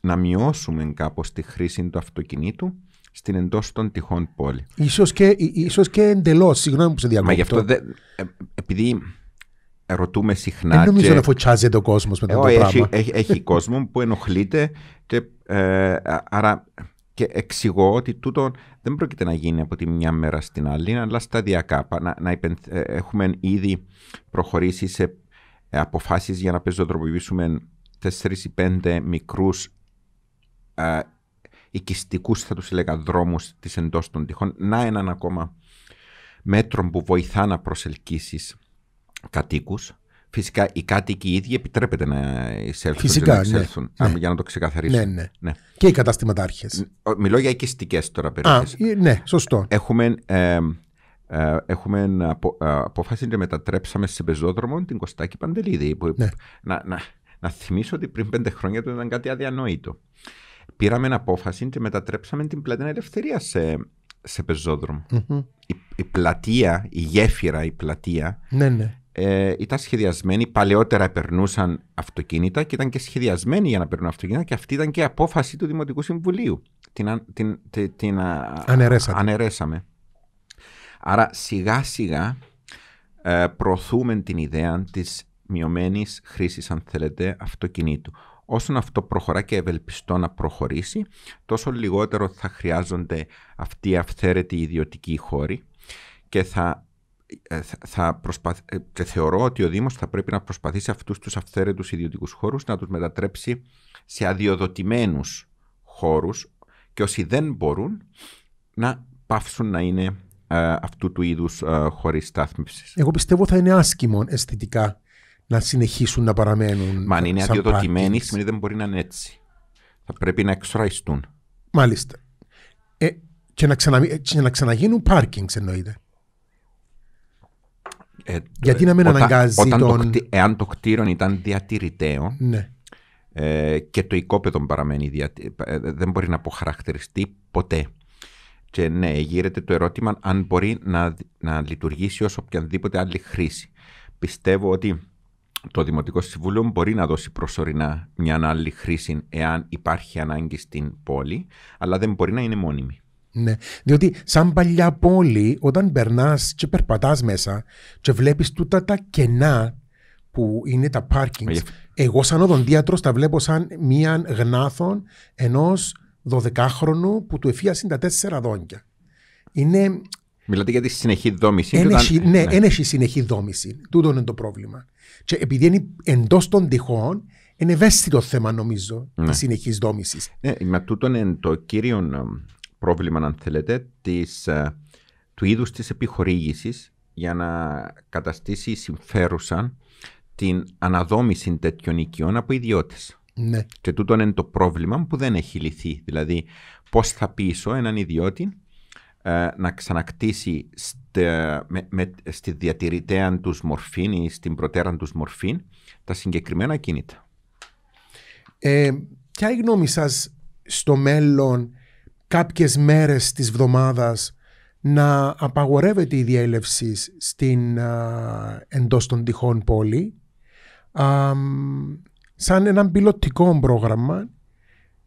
B: Να μειώσουμε κάπως τη χρήση του αυτοκινήτου στην εντός των τυχών πόλη.
A: Ίσως και, ίσως και εντελώς, συγγνώμη που σε διακόπτω. Μα γι' αυτό
B: δεν, ε, επειδή ρωτούμε συχνά. Δεν νομίζω και... να
A: φωτιάζεται ο κόσμος με ε, τον το έχει,
B: Έχει, έχει κόσμο που ενοχλείται. Και, ε, άρα και εξηγώ ότι τούτο δεν πρόκειται να γίνει από τη μια μέρα στην άλλη, αλλά σταδιακά. Να, να υπενθ, ε, έχουμε ήδη προχωρήσει σε ε, αποφάσεις για να πεζοδρομοποιήσουμε 4 ή 5 μικρούς οικιστικούς, θα τους έλεγα, δρόμους της εντός των τυχών. Να έναν ακόμα μέτρο που βοηθά να προσελκύσεις κατοίκους. Φυσικά οι κάτοικοι οι ίδιοι επιτρέπεται να εισέλθουν. Φυσικά, να εισέλθουν. Ναι, ναι. Για να το ξεκαθαρίσω. Ναι, ναι, ναι. Και οι καταστηματάρχε. Μιλώ για οικιστικές τώρα Α, ε, Ναι, σωστό. Έχουμε, ε, ε έχουμε απο, να ε, μετατρέψαμε σε πεζόδρομο την Κωστάκη Παντελίδη. ναι. να, να, να θυμίσω ότι πριν πέντε χρόνια ήταν κάτι αδιανόητο. Πήραμε απόφαση και μετατρέψαμε την πλατεία ελευθερία σε, σε πεζοδρομο η, η, πλατεία, η γέφυρα, η πλατεία ναι, ναι. Ε, ήταν σχεδιασμένη. Παλαιότερα περνούσαν αυτοκίνητα και ήταν και σχεδιασμένη για να περνούν αυτοκίνητα και αυτή ήταν και η απόφαση του Δημοτικού Συμβουλίου. Την, την, αναιρέσαμε. Άρα σιγά σιγά ε, προωθούμε την ιδέα της μειωμένης χρήσης αν θέλετε αυτοκινήτου όσον αυτό προχωρά και ευελπιστώ να προχωρήσει, τόσο λιγότερο θα χρειάζονται αυτοί οι αυθαίρετοι ιδιωτικοί χώροι και θα ε, θα ε, και θεωρώ ότι ο Δήμος θα πρέπει να προσπαθήσει αυτούς τους αυθαίρετους ιδιωτικούς χώρους να τους μετατρέψει σε αδειοδοτημένους χώρους και όσοι δεν μπορούν να παύσουν να είναι ε, αυτού του είδους χωρίς στάθμιψης.
A: Εγώ πιστεύω θα είναι άσκημο αισθητικά να συνεχίσουν να παραμένουν. Μα αν είναι αδειοδοτημένοι,
B: σημαίνει δεν μπορεί να είναι έτσι. Θα πρέπει να εξοραϊστούν.
A: Μάλιστα. Ε, και, να ξανα, και ξαναγίνουν πάρκινγκ, εννοείται.
B: Ε, Γιατί να μην όταν, αναγκάζει όταν τον... Το, εάν το κτίριο ήταν διατηρητέο ναι. ε, και το οικόπεδο παραμένει διατη, ε, δεν μπορεί να αποχαρακτηριστεί ποτέ. Και ναι, γύρεται το ερώτημα αν μπορεί να, να λειτουργήσει ως οποιαδήποτε άλλη χρήση. Πιστεύω ότι το Δημοτικό Συμβούλιο μπορεί να δώσει προσωρινά μια άλλη χρήση εάν υπάρχει ανάγκη στην πόλη, αλλά δεν μπορεί να είναι μόνιμη.
A: Ναι, διότι σαν παλιά πόλη, όταν περνάς και περπατάς μέσα και βλέπεις τούτα τα κενά που είναι τα πάρκινγκ, εγώ σαν οδοντίατρος τα βλέπω σαν μια γνάθον ενό 12χρονου που του εφίασαν τα τέσσερα δόντια. Είναι
B: Μιλάτε για τη συνεχή δόμηση. Ένεχει, Ναι,
A: δεν ναι. έχει συνεχή δόμηση. Τούτο είναι το πρόβλημα. Και επειδή είναι εντός των τυχών, είναι ευαίσθητο θέμα νομίζω ναι. τη συνεχή δόμηση.
B: Ναι, μα τούτο είναι το κύριο ε, πρόβλημα, αν θέλετε, της, ε, του είδους της επιχορήγησης για να καταστήσει συμφέρουσα την αναδόμηση τέτοιων οικειών από ιδιώτες. Ναι. Και τούτο είναι το πρόβλημα που δεν έχει λυθεί. Δηλαδή, πώς θα πείσω έναν ιδιώτη ε, να ξανακτήσει με, στη διατηρητέα τους μορφή ή στην προτεραν τους μορφην τα συγκεκριμένα κίνητα.
A: Ε, ποια η γνώμη σας, στο μέλλον κάποιες μέρες της βδομάδας να απαγορεύεται η διέλευση στην, α, εντός των τυχών πόλη σαν έναν πιλωτικό πρόγραμμα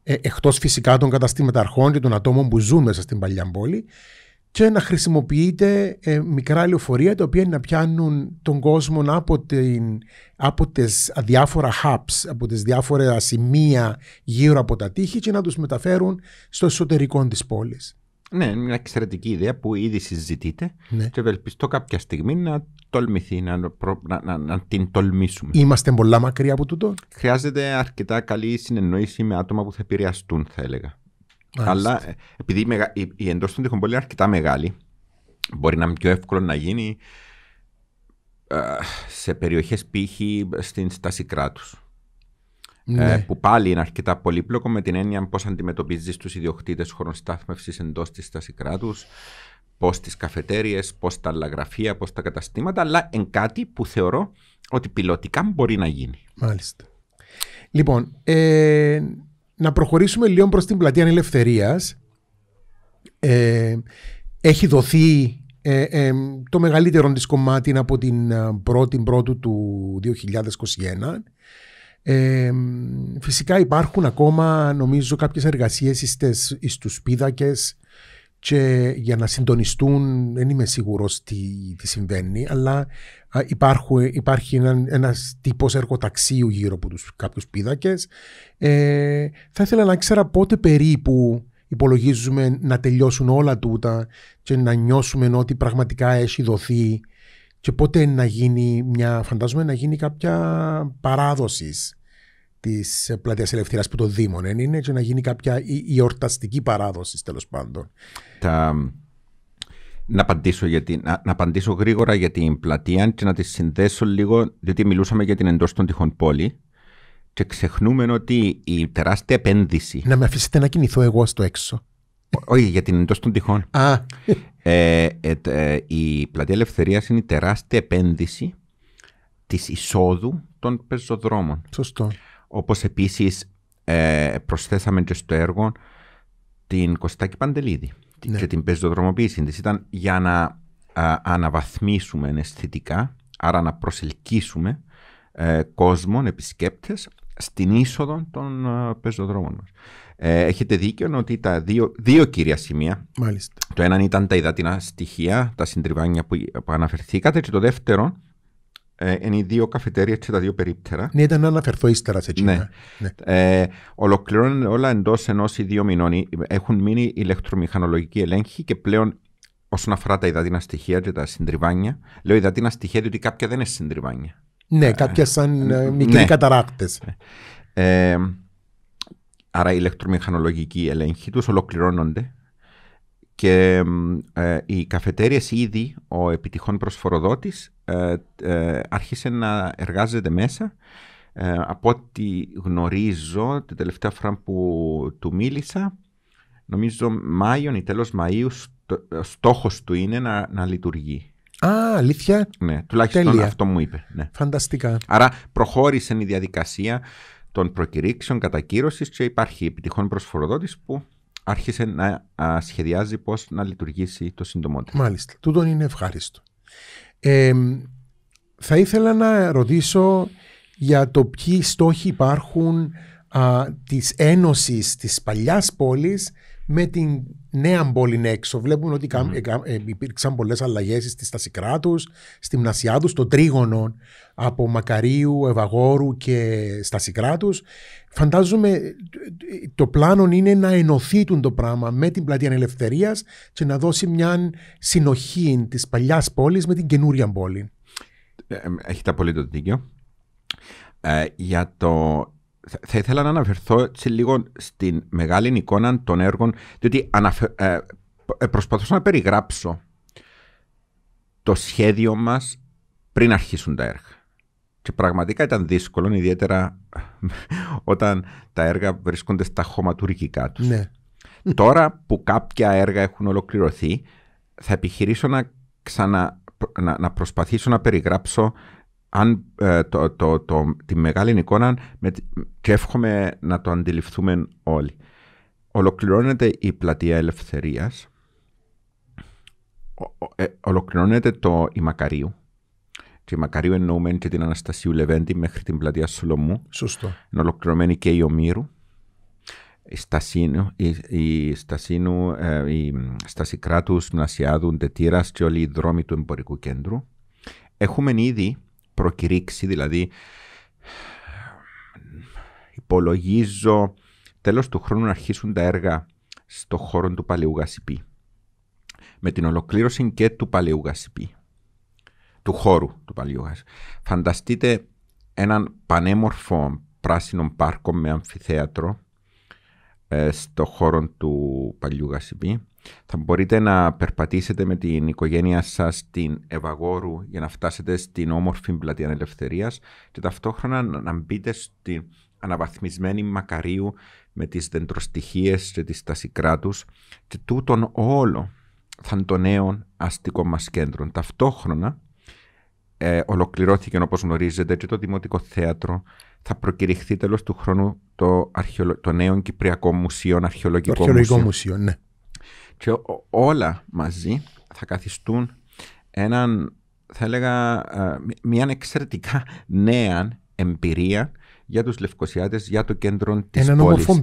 A: ε, εκτός φυσικά των καταστηματαρχών και των ατόμων που ζουν μέσα στην παλιά πόλη, και να χρησιμοποιείται ε, μικρά λεωφορεία τα οποία να πιάνουν τον κόσμο από, την, από τις διάφορα hubs, από τις διάφορα σημεία γύρω από τα τείχη και να τους μεταφέρουν στο εσωτερικό της πόλης.
B: Ναι, είναι μια εξαιρετική ιδέα που ήδη συζητείται ναι. και ευελπιστώ κάποια στιγμή να τολμηθεί, να, να, να, να την τολμήσουμε.
A: Είμαστε πολλά μακριά από τούτο.
B: Χρειάζεται αρκετά καλή συνεννόηση με άτομα που θα επηρεαστούν, θα έλεγα. Αλλά ε, επειδή η, μεγα... η, εντός των τυχομπόλων είναι αρκετά μεγάλη, μπορεί να είναι πιο εύκολο να γίνει ε, σε περιοχές π.χ. στην στάση κράτους. Ε, ναι. που πάλι είναι αρκετά πολύπλοκο με την έννοια πώς αντιμετωπίζεις τους ιδιοκτήτες στάθμευση εντός της τάση κράτους, πώς τις καφετέρειε, πώς τα αλλαγραφεία, πώς τα καταστήματα, αλλά εν κάτι που θεωρώ ότι πιλωτικά μπορεί να γίνει.
A: Μάλιστα. Λοιπόν, ε, να προχωρήσουμε λίγο προς την πλατεία ελευθερίας. Ε, έχει δοθεί ε, ε, το μεγαλύτερο της κομμάτι από την ε, πρώτη πρώτου του 2021 φυσικά υπάρχουν ακόμα νομίζω κάποιες εργασίες τους πίδακες και για να συντονιστούν δεν είμαι σίγουρος τι, τι συμβαίνει αλλά υπάρχει ένα, ένας τύπος εργοταξίου γύρω από τους κάποιους πίδακες ε, θα ήθελα να ξέρω πότε περίπου υπολογίζουμε να τελειώσουν όλα τούτα και να νιώσουμε ότι πραγματικά έχει δοθεί και πότε να γίνει μια, φαντάζομαι να γίνει κάποια παράδοση της Πλατείας Ελευθερίας που το Δήμον είναι, και να γίνει κάποια εορταστική παράδοση τέλος πάντων.
B: Τα... Να απαντήσω, γιατί, να, να απαντήσω γρήγορα για την πλατεία και να τη συνδέσω λίγο, διότι μιλούσαμε για την εντός των τυχών πόλη και ξεχνούμε ότι η τεράστια επένδυση.
A: Να με αφήσετε να κινηθώ εγώ στο έξω.
B: Όχι, για την εντός των τυχών. Α. Ε, ε, ε, η πλατεία Ελευθερίας είναι η τεράστια επένδυση της εισόδου των πεζοδρόμων. Σωστό. Όπως επίσης ε, προσθέσαμε και στο έργο την Κωστάκη Παντελίδη ναι. και την πεζοδρομοποίηση της. Ήταν για να αναβαθμίσουμε αισθητικά, άρα να προσελκύσουμε ε, κόσμων, επισκέπτες, στην είσοδο των ε, πεζοδρόμων μας. Ε, έχετε δίκιο ότι τα δύο, δύο κύρια σημεία, το ένα ήταν τα υδάτινα στοιχεία, τα συντριβάνια που, που αναφερθήκατε και το δεύτερο ε, είναι οι δύο καφετέρια και τα δύο περίπτερα. Ναι, ήταν
A: να αναφερθώ ύστερα σε εκείνα. Ναι.
B: ναι. Ε, ολοκληρώνουν όλα εντός ενός ή δύο μηνών. Έχουν μείνει ηλεκτρομηχανολογικοί ελέγχοι και πλέον όσον αφορά τα υδατινά στοιχεία και τα συντριβάνια. Λέω υδατινά στοιχεία διότι κάποια δεν είναι συντριβάνια. Ναι, ε, κάποια σαν ε, ε ναι. μικροί ναι. καταράκτες. Ε, άρα οι ηλεκτρομηχανολογικοί ελέγχοι τους ολοκληρώνονται και ε, οι καφετέρειες ήδη, ο επιτυχών προσφοροδότης, ε, ε άρχισε να εργάζεται μέσα. Ε, από ό,τι γνωρίζω, την τελευταία φορά που του μίλησα, νομίζω Μάιον ή τέλος Μαΐου, στο, ε, στόχος του είναι να, να λειτουργεί.
A: Α, αλήθεια.
B: Ναι, τουλάχιστον αυτό μου είπε. Ναι.
A: Φανταστικά.
B: Άρα προχώρησε η διαδικασία των προκηρύξεων, κατακύρωσης και υπάρχει επιτυχών προσφοροδότης που άρχισε να σχεδιάζει πώς να λειτουργήσει το συντομότερο. Μάλιστα. Τούτο είναι ευχάριστο.
A: θα ήθελα να ρωτήσω για το ποιοι στόχοι υπάρχουν α, της ένωσης της παλιάς πόλης με την νέα πόλη έξω. Βλέπουμε ότι ε, υπήρξαν πολλές αλλαγές στη στάση στη μνασιά τους, στο τρίγωνο από Μακαρίου, Ευαγόρου και στάση κράτους. Φαντάζομαι ε, το πλάνο είναι να ενωθεί το πράγμα με την πλατεία Ελευθερία και να δώσει μια συνοχή της παλιάς πόλης με την καινούρια πόλη.
B: Ε, έχετε απολύτω δίκιο. Ε, για το θα ήθελα να αναφερθώ ετσι λίγο στην μεγάλη εικόνα των έργων, διότι αναφε... Ε, ε, να περιγράψω το σχέδιο μας πριν αρχίσουν τα έργα. Και πραγματικά ήταν δύσκολο, ιδιαίτερα όταν τα έργα βρίσκονται στα χωματουργικά τους. Ναι. Τώρα που κάποια έργα έχουν ολοκληρωθεί, θα επιχειρήσω να, ξανα... να προσπαθήσω να περιγράψω αν ε, το, το, το, τη μεγάλη εικόνα με, και εύχομαι να το αντιληφθούμε όλοι. Ολοκληρώνεται η πλατεία ελευθερίας, ο, ε, ολοκληρώνεται το η Μακαρίου, και η Μακαρίου εννοούμε και την Αναστασίου Λεβέντη μέχρι την πλατεία Σολομού. Σωστό. Είναι ολοκληρωμένη και η Ομήρου. Η Στασίνου, η, η, Στασίνου, ε, η στασικράτους Μνασιάδου, Ντετήρας και όλοι οι δρόμοι του εμπορικού κέντρου. Έχουμε ήδη προκηρύξει, δηλαδή υπολογίζω τέλος του χρόνου να αρχίσουν τα έργα στο χώρο του Παλαιού Γασιπή. Με την ολοκλήρωση και του Παλαιού Γασιπή. Του χώρου του Παλαιού Γασιπή. Φανταστείτε έναν πανέμορφο πράσινο πάρκο με αμφιθέατρο ε, στο χώρο του παλιού Γασιμπή Θα μπορείτε να περπατήσετε με την οικογένειά σας στην Ευαγόρου για να φτάσετε στην όμορφη πλατεία Ελευθερίας και ταυτόχρονα να μπείτε στην αναβαθμισμένη Μακαρίου με τις δεντροστοιχίες και τις τασικράτους και τούτον όλο θα είναι το νέο αστικό μας κέντρο. Ταυτόχρονα ε, ολοκληρώθηκε όπως γνωρίζετε και το Δημοτικό Θέατρο θα προκηρυχθεί τέλος του χρόνου το, αρχαιολο... το νέο Κυπριακό Μουσείο, Αρχαιολογικό, αρχαιολογικό Μουσείο. ναι. Και όλα μαζί θα καθιστούν έναν, θα έλεγα, ε, μια εξαιρετικά νέα εμπειρία για τους Λευκοσιάτες, για το κέντρο της έναν πόλης. Έναν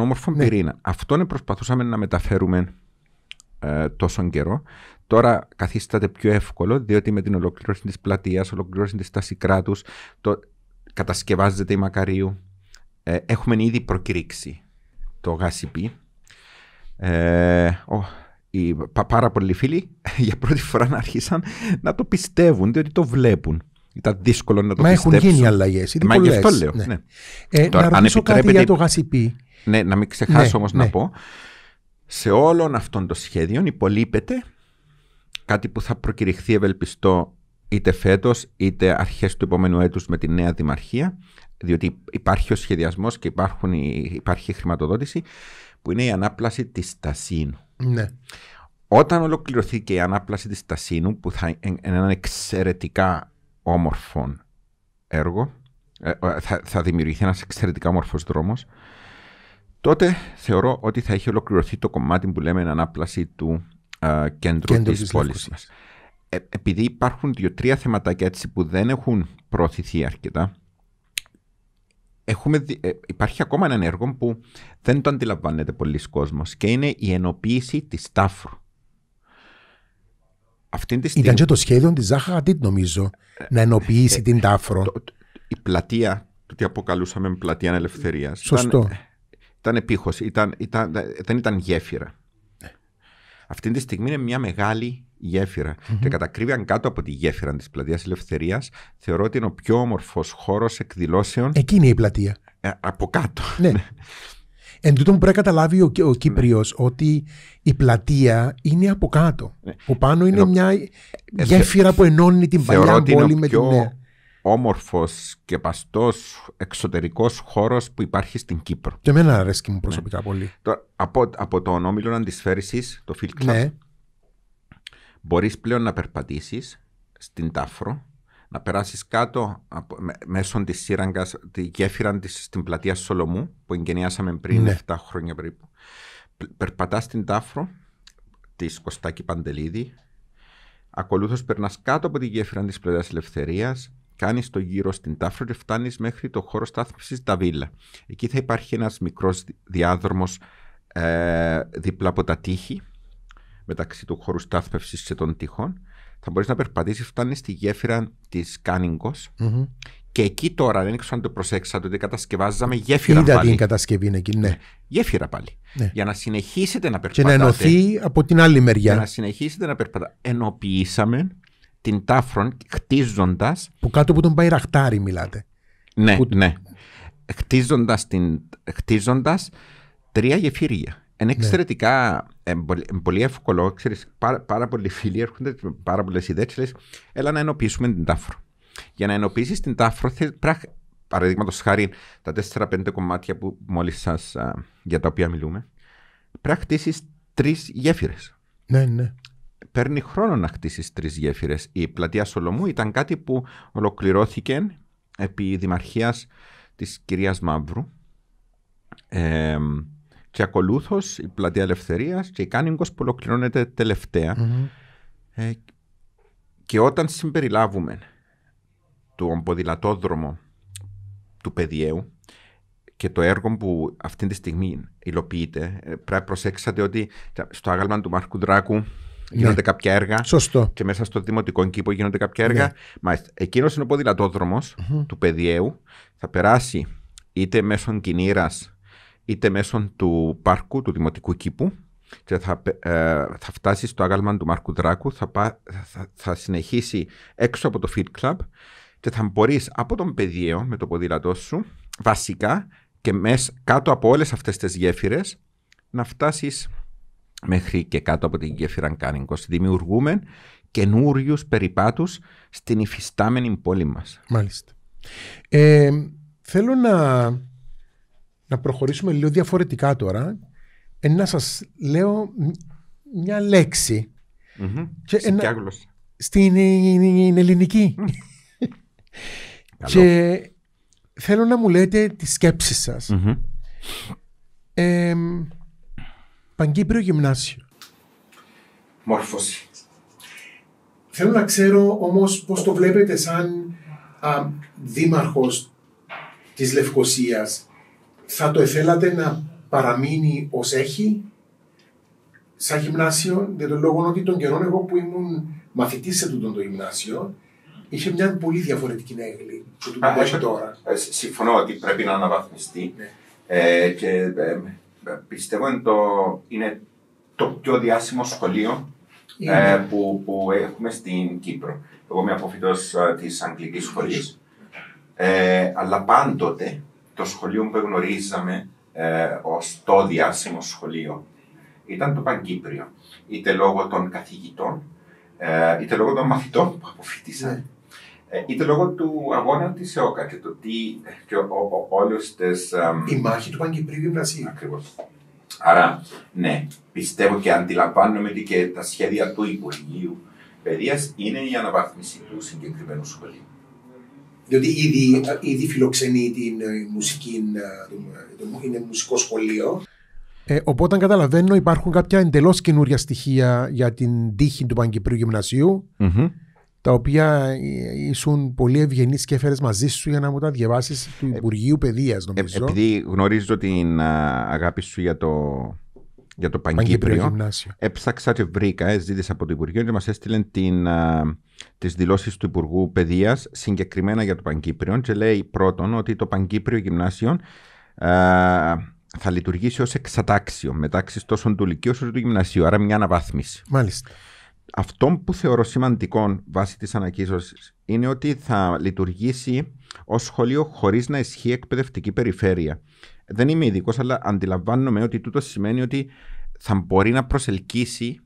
B: όμορφο πυρήνα. Έναν ναι. Αυτόν προσπαθούσαμε να μεταφέρουμε ε, τόσο καιρό. Τώρα καθίσταται πιο εύκολο, διότι με την ολοκλήρωση της πλατείας, ολοκλήρωση της τάση κράτους, το κατασκευάζεται η Μακαρίου. Ε, έχουμε ήδη προκηρύξει το ΓΑΣΥΠΗ. Ε, οι πάρα πολλοί φίλοι για πρώτη φορά να άρχισαν να το πιστεύουν, διότι το βλέπουν. Ήταν δύσκολο να το Μα πιστέψουν. Μα έχουν γίνει αλλαγέ. Μα γι' αυτό λέω. Ναι. ναι. Ε, να ρωτήσω κάτι για το ΓΑΣΥΠΗ. Ναι, να μην ξεχάσω ναι, όμως να ναι. πω. Σε όλον αυτών το σχέδιο υπολείπεται κάτι που θα προκηρυχθεί ευελπιστό είτε φέτος είτε αρχές του επόμενου έτους με τη νέα Δημαρχία, διότι υπάρχει ο σχεδιασμός και υπάρχουν, υπάρχει η χρηματοδότηση, που είναι η ανάπλαση της Τασίνου. Ναι. Όταν ολοκληρωθεί και η ανάπλαση της Τασίνου, που θα είναι ένα εξαιρετικά όμορφο έργο, ε, ε, θα, δημιουργηθεί ένας εξαιρετικά όμορφος δρόμος, τότε θεωρώ ότι θα έχει ολοκληρωθεί το κομμάτι που λέμε ανάπλαση του ε, κέντρο, κέντρο της, της πόλης μας. Ε, επειδή υπάρχουν δύο-τρία θεματάκια έτσι που δεν έχουν προωθηθεί αρκετά, έχουμε ε, υπάρχει ακόμα ένα έργο που δεν το αντιλαμβάνεται πολλοί κόσμος και είναι η ενοποίηση της τάφρου. Αυτή τη στιγμή... Ήταν και το
A: σχέδιο της Ζάχα Χατίτ νομίζω, να ενοποιήσει την τάφρο.
B: η πλατεία, το τι αποκαλούσαμε πλατεία ελευθερίας. Σωστό. Ήταν, ήταν ήταν, ήταν, δεν ήταν γέφυρα. Αυτή τη στιγμή είναι μια μεγάλη Και κατακρίβει αν κάτω από τη γέφυρα της Πλατείας Ελευθερίας, θεωρώ ότι είναι ο πιο όμορφος χώρος εκδηλώσεων. Εκείνη η πλατεία. Ε, από κάτω. Ναι. ναι.
A: Εν τούτο πρέπει να καταλάβει ο, ο ναι. Κύπριος ότι η πλατεία είναι από κάτω. Ναι. Που πάνω ε, είναι μια ε, γέφυρα που ενώνει την παλιά πόλη με την νέα.
B: Όμορφος και παστός εξωτερικός χώρος που υπάρχει στην Κύπρο. Και εμένα αρέσκει μου ναι. προσωπικά ναι. πολύ. Το, από, από τον όμιλο αντισφαίρηση, το Field Club, ναι. μπορείς πλέον να περπατήσεις στην Τάφρο, να περάσεις κάτω μέσω της σύραγγας, τη γέφυρα στην πλατεία Σολομού που εγκαινιάσαμε πριν 7 ναι. χρόνια περίπου. Περπατάς στην Τάφρο, της Κωστάκη Παντελίδη, Ακολούθως περνάς κάτω από τη γέφυρα της Πλευράς Ελευθερίας, κάνεις το γύρο στην Τάφρο και φτάνεις μέχρι το χώρο στάθμισης τα Βίλα. Εκεί θα υπάρχει ένας μικρός διάδρομος ε, δίπλα από τα τείχη, μεταξύ του χώρου στάθμευσης και των τείχων. Θα μπορείς να περπατήσεις, φτάνεις στη γέφυρα της κανιγκο mm-hmm. Και εκεί τώρα, δεν ξέρω αν το προσέξατε, ότι κατασκευάζαμε γέφυρα Είδα πάλι. την
A: κατασκευή εκεί, ναι. ναι.
B: Γέφυρα πάλι. Ναι. Για να συνεχίσετε να περπατάτε. Και να ενωθεί από την
A: άλλη μεριά. Για να
B: συνεχίσετε να περπατάτε. Ενοποιήσαμε την Τάφρον χτίζοντας.
A: Που κάτω από τον Παϊραχτάρη μιλάτε.
B: Ναι, που... ναι. Χτίζοντας χτίζοντας τρία γεφύρια. Είναι ναι. εξαιρετικά ναι. πολύ, εύκολο. Ξέρεις, πάρα, πάρα πολλοί φίλοι έρχονται πάρα πολλές ιδέες. Έλα να ενοποιήσουμε την Τάφρο. Για να ενοποιήσεις την Τάφρο, παραδείγματος χάρη τα 4-5 κομμάτια που μόλις σας για τα οποία μιλούμε, πρέπει να χτίσεις τρεις γέφυρες. Ναι, ναι παίρνει χρόνο να χτίσεις τρεις γέφυρες. Η πλατεία Σολομού ήταν κάτι που ολοκληρώθηκε επί δημαρχίας της κυρίας Μαύρου. και ακολούθως η πλατεία Ελευθερίας και η Κάνιγκος που ολοκληρώνεται mm-hmm. ε, και όταν συμπεριλάβουμε τον ποδηλατόδρομο του παιδιαίου και το έργο που αυτή τη στιγμή υλοποιείται, ε, πρέπει να προσέξατε ότι στο άγαλμα του Μάρκου Δράκου ναι. Γίνονται ναι. κάποια έργα. Σωστό. Και μέσα στο δημοτικό κήπο γίνονται κάποια έργα. Ναι. Μάλιστα. Εκείνος είναι ο ποδηλατόδρομος mm-hmm. του Παιδιαίου. Θα περάσει είτε μέσω κινήρας είτε μέσω του πάρκου, του δημοτικού κήπου και θα, ε, θα φτάσει στο άγαλμα του Μάρκου Δράκου, θα, πα, θα, θα συνεχίσει έξω από το Fit Club και θα μπορείς από τον πεδίο με το ποδήλατό σου βασικά και μέσα, κάτω από όλες αυτές τις γέφυρες να φτάσεις μέχρι και κάτω από την γέφυρα Κάνιγκος. Δημιουργούμε καινούριους περιπάτους στην υφιστάμενη πόλη μας.
A: Μάλιστα. Ε, θέλω να, να προχωρήσουμε λίγο διαφορετικά τώρα. Ε, να σας λέω μια λέξη.
B: Mm-hmm. στην
A: Στην ε, ε, ελληνική. και θέλω να μου λέτε τις σκέψεις σας. mm Παγκύπριο Γυμνάσιο. Μόρφωση. Θέλω να ξέρω όμως πώς το βλέπετε σαν α, δήμαρχος της Λευκοσίας. Θα το εθέλατε να παραμείνει ως έχει σαν γυμνάσιο, για τον λόγο ότι τον καιρό εγώ που ήμουν μαθητής σε τούτο το γυμνάσιο, είχε μια πολύ διαφορετική νέγλη
B: που του ε, τώρα. Ε, συμφωνώ ότι πρέπει να αναβαθμιστεί. Ναι. Ε, και πιστεύω είναι το, είναι το πιο διάσημο σχολείο ε, που, που έχουμε στην Κύπρο. Εγώ είμαι αποφυτός ε, της Αγγλικής σχολής. Ε, αλλά πάντοτε το σχολείο που γνωρίζαμε ε, ως το διάσημο σχολείο ήταν το Παγκύπριο. Είτε λόγω των καθηγητών, είτε λόγω των μαθητών που αποφυτίσαν. Ναι. Ε, είτε λόγω του αγώνα της ΕΟΚΑ και το τι ε, και ο, τις... τη. Η μάχη του
A: Παγκυπρίου Γυμνασίου. Ακριβώς.
B: Άρα, ναι, πιστεύω και αντιλαμβάνομαι ότι και τα σχέδια του Υπουργείου Παιδείας είναι η αναβάθμιση του συγκεκριμένου σχολείου.
A: Διότι ήδη, ήδη φιλοξενεί την ε, μουσική, είναι μουσικό σχολείο. Ε, οπότε, καταλαβαίνω, υπάρχουν κάποια εντελώς καινούρια στοιχεία για την τύχη του Παγκυπρίου τα οποία ε, ήσουν πολύ ευγενείς και έφερες μαζί σου για να μου τα διαβάσεις του ε, Υπουργείου Παιδείας, ε, νομίζω.
B: επειδή γνωρίζω την αγάπη σου για το, για το έψαξα και βρήκα, ζήτησα από το Υπουργείο και μας έστειλε τις δηλώσεις του Υπουργού Παιδείας συγκεκριμένα για το Πανκύπριο. Και λέει πρώτον ότι το Πανκύπριο Γυμνάσιο θα λειτουργήσει ως εξατάξιο μεταξύ τόσο του Λυκείου όσο του Γυμνασίου, άρα μια αναβάθμιση. Μάλιστα αυτό που θεωρώ σημαντικό βάσει της ανακοίνωσης είναι ότι θα λειτουργήσει ως σχολείο χωρίς να ισχύει εκπαιδευτική περιφέρεια. Δεν είμαι ειδικός, αλλά αντιλαμβάνομαι ότι τούτο σημαίνει ότι θα μπορεί να προσελκύσει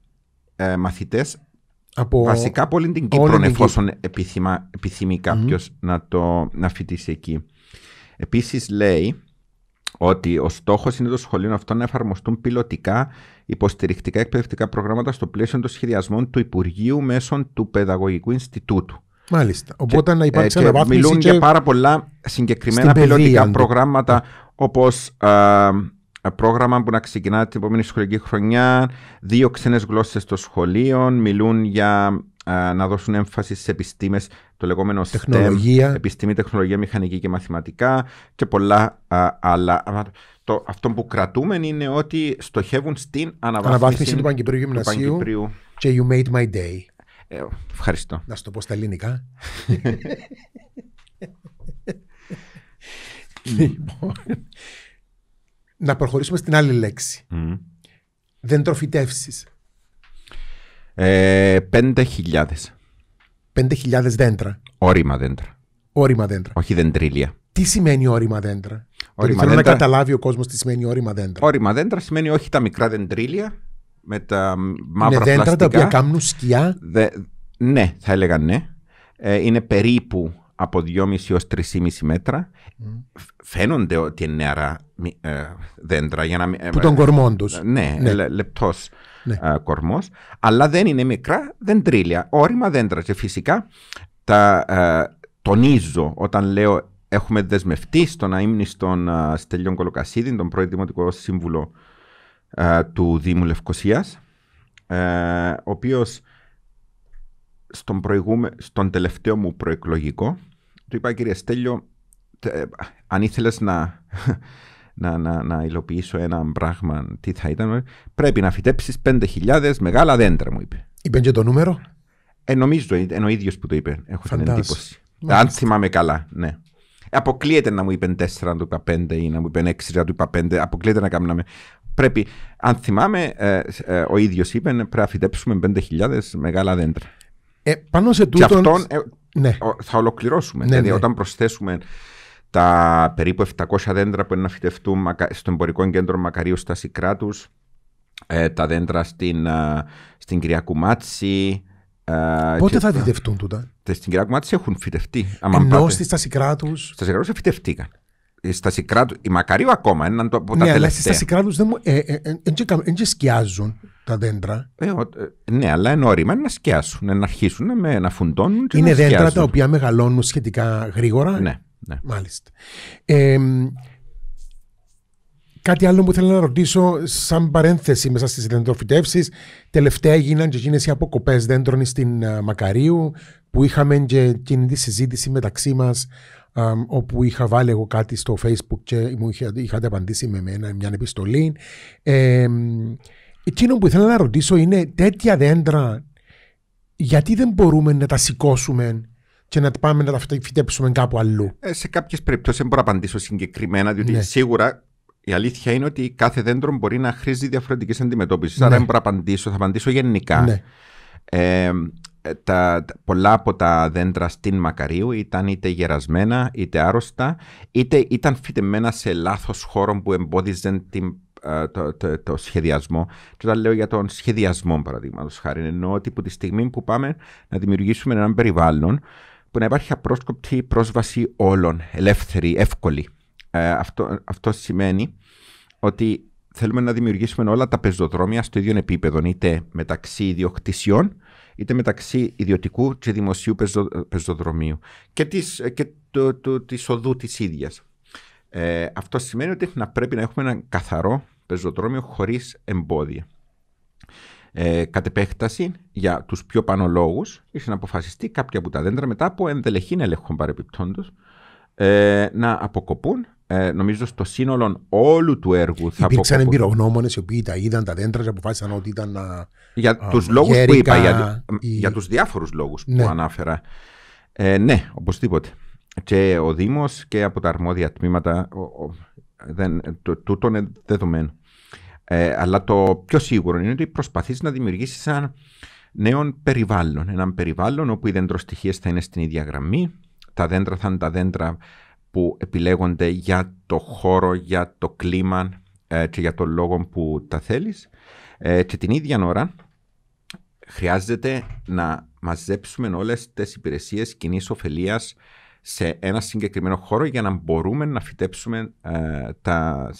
B: ε, μαθητές από βασικά από όλη την Κύπρο, εφόσον επιθυμεί να, το, να φοιτήσει εκεί. Επίσης, λέει ότι ο στόχος είναι το σχολείο αυτό να εφαρμοστούν πιλωτικά υποστηρικτικά εκπαιδευτικά προγράμματα στο πλαίσιο των σχεδιασμών του Υπουργείου μέσω του Παιδαγωγικού Ινστιτούτου.
A: Μάλιστα. Οπότε ε, και, να υπάρξει ε, Μιλούν για πάρα πολλά
B: συγκεκριμένα πιλωτικά προγράμματα όπως πρόγραμμα που να ξεκινά την επόμενη σχολική χρονιά, δύο ξένες γλώσσες στο σχολείο, μιλούν για να δώσουν έμφαση σε επιστήμες, το λεγόμενο τεχνολογία. STEM, επιστήμη, τεχνολογία, μηχανική και μαθηματικά και πολλά άλλα. αυτό που κρατούμε είναι ότι στοχεύουν στην αναβάθμιση, αναβάθμιση του Παγκυπρίου Γυμνασίου
A: και you made my day. Ε, ευχαριστώ. Να σου το πω στα ελληνικά. Λοιπόν, να προχωρήσουμε στην άλλη λέξη. Δεν τροφητεύσει.
B: Ε, 5.000.
A: 5.000 δέντρα.
B: Όρημα δέντρα. Όρημα δέντρα. Όχι δεντρίλια.
A: Τι σημαίνει όρημα δέντρα. θέλω να καταλάβει ο κόσμος τι σημαίνει όρημα δέντρα.
B: Όρημα δέντρα σημαίνει όχι τα μικρά δεντρίλια με τα μαύρα Είναι δέντρα τα οποία κάνουν σκιά. Ναι, θα έλεγα ναι. Ε, είναι περίπου από 2,5 έω 3,5 μέτρα. Φαίνονται ότι είναι νεαρά ε, δέντρα. Ε, που τον κορμών τους. Ναι, ναι. λεπτός ναι. Ε, Αλλά δεν είναι μικρά δεντρίλια, όρημα δέντρα. Και φυσικά τα ε, τονίζω όταν λέω έχουμε δεσμευτεί στο να ήμουν στον ε, Στέλιον Κολοκασίδη, τον πρώην Δημοτικό Σύμβουλο ε, του Δήμου Λευκοσίας, ο οποίος στον, στον τελευταίο μου προεκλογικό του είπα κύριε Στέλιο, αν ήθελες να να, να, να υλοποιήσω ένα πράγμα, τι θα ήταν, πρέπει να φυτέψεις 5.000 μεγάλα δέντρα, μου είπε.
A: Είπε και το νούμερο.
B: Ε, νομίζω, ε, είναι ο ίδιος που το είπε. Έχω Φαντάζ. την εντύπωση. Ε, Μάλιστα. Αν θυμάμαι καλά, ναι. Αποκλείεται να μου είπε 4, να του είπα 5 ή να μου είπε 6, να του είπα 5. Αποκλείεται να κάνουμε. Πρέπει, αν θυμάμαι, ε, ε, ο ίδιος είπε ναι, πρέπει να φυτέψουμε 5.000 μεγάλα δέντρα. Ε, πάνω σε τούτο. Και αυτόν ε, ναι. θα ολοκληρώσουμε. Ναι, δηλαδή, ναι. όταν προσθέσουμε τα περίπου 700 δέντρα που είναι να φυτευτούν στο εμπορικό κέντρο Μακαρίου στα Σικράτου, ε, τα δέντρα στην, ε, στην Κυριακουμάτση. Ε, Πότε θα
A: φυτευτούν τούτα.
B: Στην Κυριακουμάτση έχουν φυτευτεί. Ενώ στη
A: Στασικράτους.
B: Στα Σικράτου φυτευτήκαν. Στα Σικράτου, η Μακαρίου ακόμα, έναν το από τα ναι, τελευταία. Στα
A: Σικράτου δεν ε, σκιάζουν τα
B: δέντρα. ναι, αλλά είναι όριμα να σκιάσουν, να αρχίσουν να φουντώνουν. είναι δέντρα τα
A: οποία μεγαλώνουν σχετικά γρήγορα. Ναι. Ναι. Μάλιστα. κάτι άλλο που θέλω να ρωτήσω, σαν παρένθεση μέσα στις δεντροφυτεύσεις. Τελευταία έγιναν και εκείνε οι αποκοπές δέντρων στην ε, Μακαρίου, που είχαμε και εκείνη τη συζήτηση μεταξύ μας, όπου είχα βάλει εγώ κάτι στο Facebook και μου είχατε απαντήσει με μένα μια επιστολή. Ε, εκείνο που ήθελα να ρωτήσω είναι τέτοια δέντρα γιατί δεν μπορούμε να τα σηκώσουμε και να πάμε να τα φυτέψουμε κάπου αλλού.
B: Ε, σε κάποιες περιπτώσεις δεν μπορώ να απαντήσω συγκεκριμένα, διότι ναι. σίγουρα η αλήθεια είναι ότι κάθε δέντρο μπορεί να χρήζει διαφορετικέ αντιμετώπιση. Ναι. Άρα δεν μπορώ να απαντήσω, θα απαντήσω γενικά. Ναι. Ε, τα, πολλά από τα δέντρα στην Μακαρίου ήταν είτε γερασμένα, είτε άρρωστα, είτε ήταν φυτεμένα σε λάθος χώρο που εμπόδιζαν την ε, το, το, σχεδιασμό. Και όταν λέω για τον σχεδιασμό, παραδείγματος χάρη, εννοώ ότι από τη στιγμή που πάμε να δημιουργήσουμε έναν περιβάλλον που να υπάρχει απρόσκοπτη πρόσβαση όλων, ελεύθερη, εύκολη. Ε, αυτό, σημαίνει ότι θέλουμε να δημιουργήσουμε όλα τα πεζοδρόμια στο ίδιο επίπεδο, είτε μεταξύ ιδιοκτησιών, είτε μεταξύ ιδιωτικού και δημοσίου πεζοδρομίου και της, και της οδού της ίδιας. Ε, αυτό σημαίνει ότι να πρέπει να έχουμε ένα καθαρό πεζοδρόμιο χωρίς εμπόδια. Ε, κατ' επέκταση, για τους πιο πάνω λόγου, είχε να αποφασιστεί κάποια από τα δέντρα μετά από ενδελεχήν ελεγχών παρεπιπτόντω ε, να αποκοπούν. Ε, νομίζω στο σύνολο όλου του έργου θα Υπήρξαν
A: εμπειρογνώμονες οι οποίοι τα είδαν τα δέντρα και αποφάσισαν ότι ήταν. Α, για τους λόγους που είπα, για, η... για τους διάφορους λόγους που ναι.
B: ανάφερα. Ε, ναι, οπωσδήποτε. Και ο Δήμος και από τα αρμόδια τμήματα. Ο, ο, τούτο είναι δεδομένο. Ε, αλλά το πιο σίγουρο είναι ότι προσπαθείς να δημιουργήσεις ένα νέο περιβάλλον. Ένα περιβάλλον όπου οι δέντροστοιχείε θα είναι στην ίδια γραμμή, τα δέντρα θα είναι τα δέντρα που επιλέγονται για το χώρο, για το κλίμα ε, και για τον λόγο που τα θέλεις. Ε, και την ίδια ώρα χρειάζεται να μαζέψουμε όλες τις υπηρεσίες κοινής ωφελίας σε ένα συγκεκριμένο χώρο για να μπορούμε να φυτέψουμε ε, τα,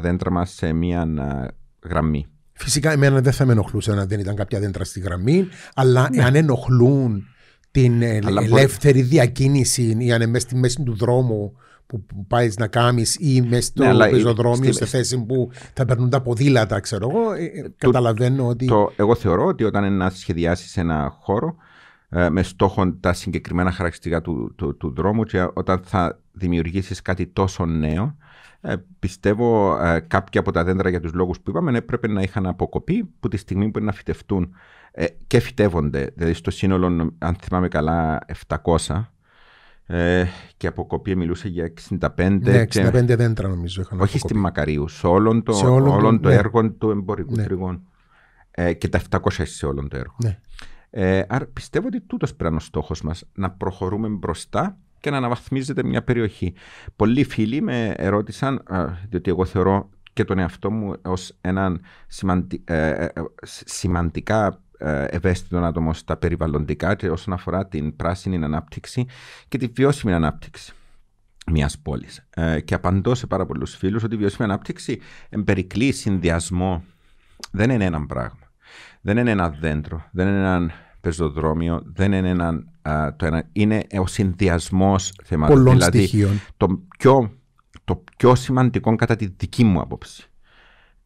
B: δέντρα μας σε μια ε, γραμμή. Φυσικά εμένα δεν
A: θα με ενοχλούσε αν δεν ήταν κάποια δέντρα στη γραμμή, αλλά αν ναι. ενοχλούν την ε, ελεύθερη διακίνηση ή αν είναι στη μέση του δρόμου που πάεις να κάνεις ή μέσα στο ναι, πεζοδρόμιο, στη... σε θέση που θα περνούν τα ποδήλατα, ξέρω εγώ.
B: καταλαβαίνω ότι. εγώ θεωρώ ότι όταν σχεδιάσει ένα χώρο, ε, με στόχο τα συγκεκριμένα χαρακτηριστικά του, του, του δρόμου και όταν θα δημιουργήσεις κάτι τόσο νέο, ε, πιστεύω ε, κάποια από τα δέντρα για τους λόγους που είπαμε ναι, έπρεπε να είχαν αποκοπεί που τη στιγμή που είναι να φυτευτούν και φυτεύονται. Δηλαδή στο σύνολο, αν θυμάμαι καλά, 700 και αποκοπή μιλούσε για 65. Ναι, 65 και... δέντρα νομίζω είχαν Όχι αποκοπή. στη Μακαρίου, σε όλων το, σε το ναι. έργο του εμπορικού ναι. τριγών. και τα 700 σε όλων το έργο. Ναι. Ε, άρα πιστεύω ότι τούτος πρέπει να είναι ο στόχος μας, να προχωρούμε μπροστά και να αναβαθμίζεται μια περιοχή. Πολλοί φίλοι με ερώτησαν, διότι εγώ θεωρώ και τον εαυτό μου ως έναν ε, ε, ε, σημαντικά ευαίσθητο άτομο στα περιβαλλοντικά και όσον αφορά την πράσινη ανάπτυξη και τη βιώσιμη ανάπτυξη μιας πόλης. και απαντώ σε πάρα πολλούς φίλους ότι η βιώσιμη ανάπτυξη εμπερικλεί συνδυασμό. Δεν είναι ένα πράγμα δεν είναι ένα δέντρο, δεν είναι ένα πεζοδρόμιο, δεν είναι ένα, το ένα, είναι ο συνδυασμός θεμάτων. Πολλών δηλαδή, στοιχείων. Το πιο, το σημαντικό κατά τη δική μου άποψη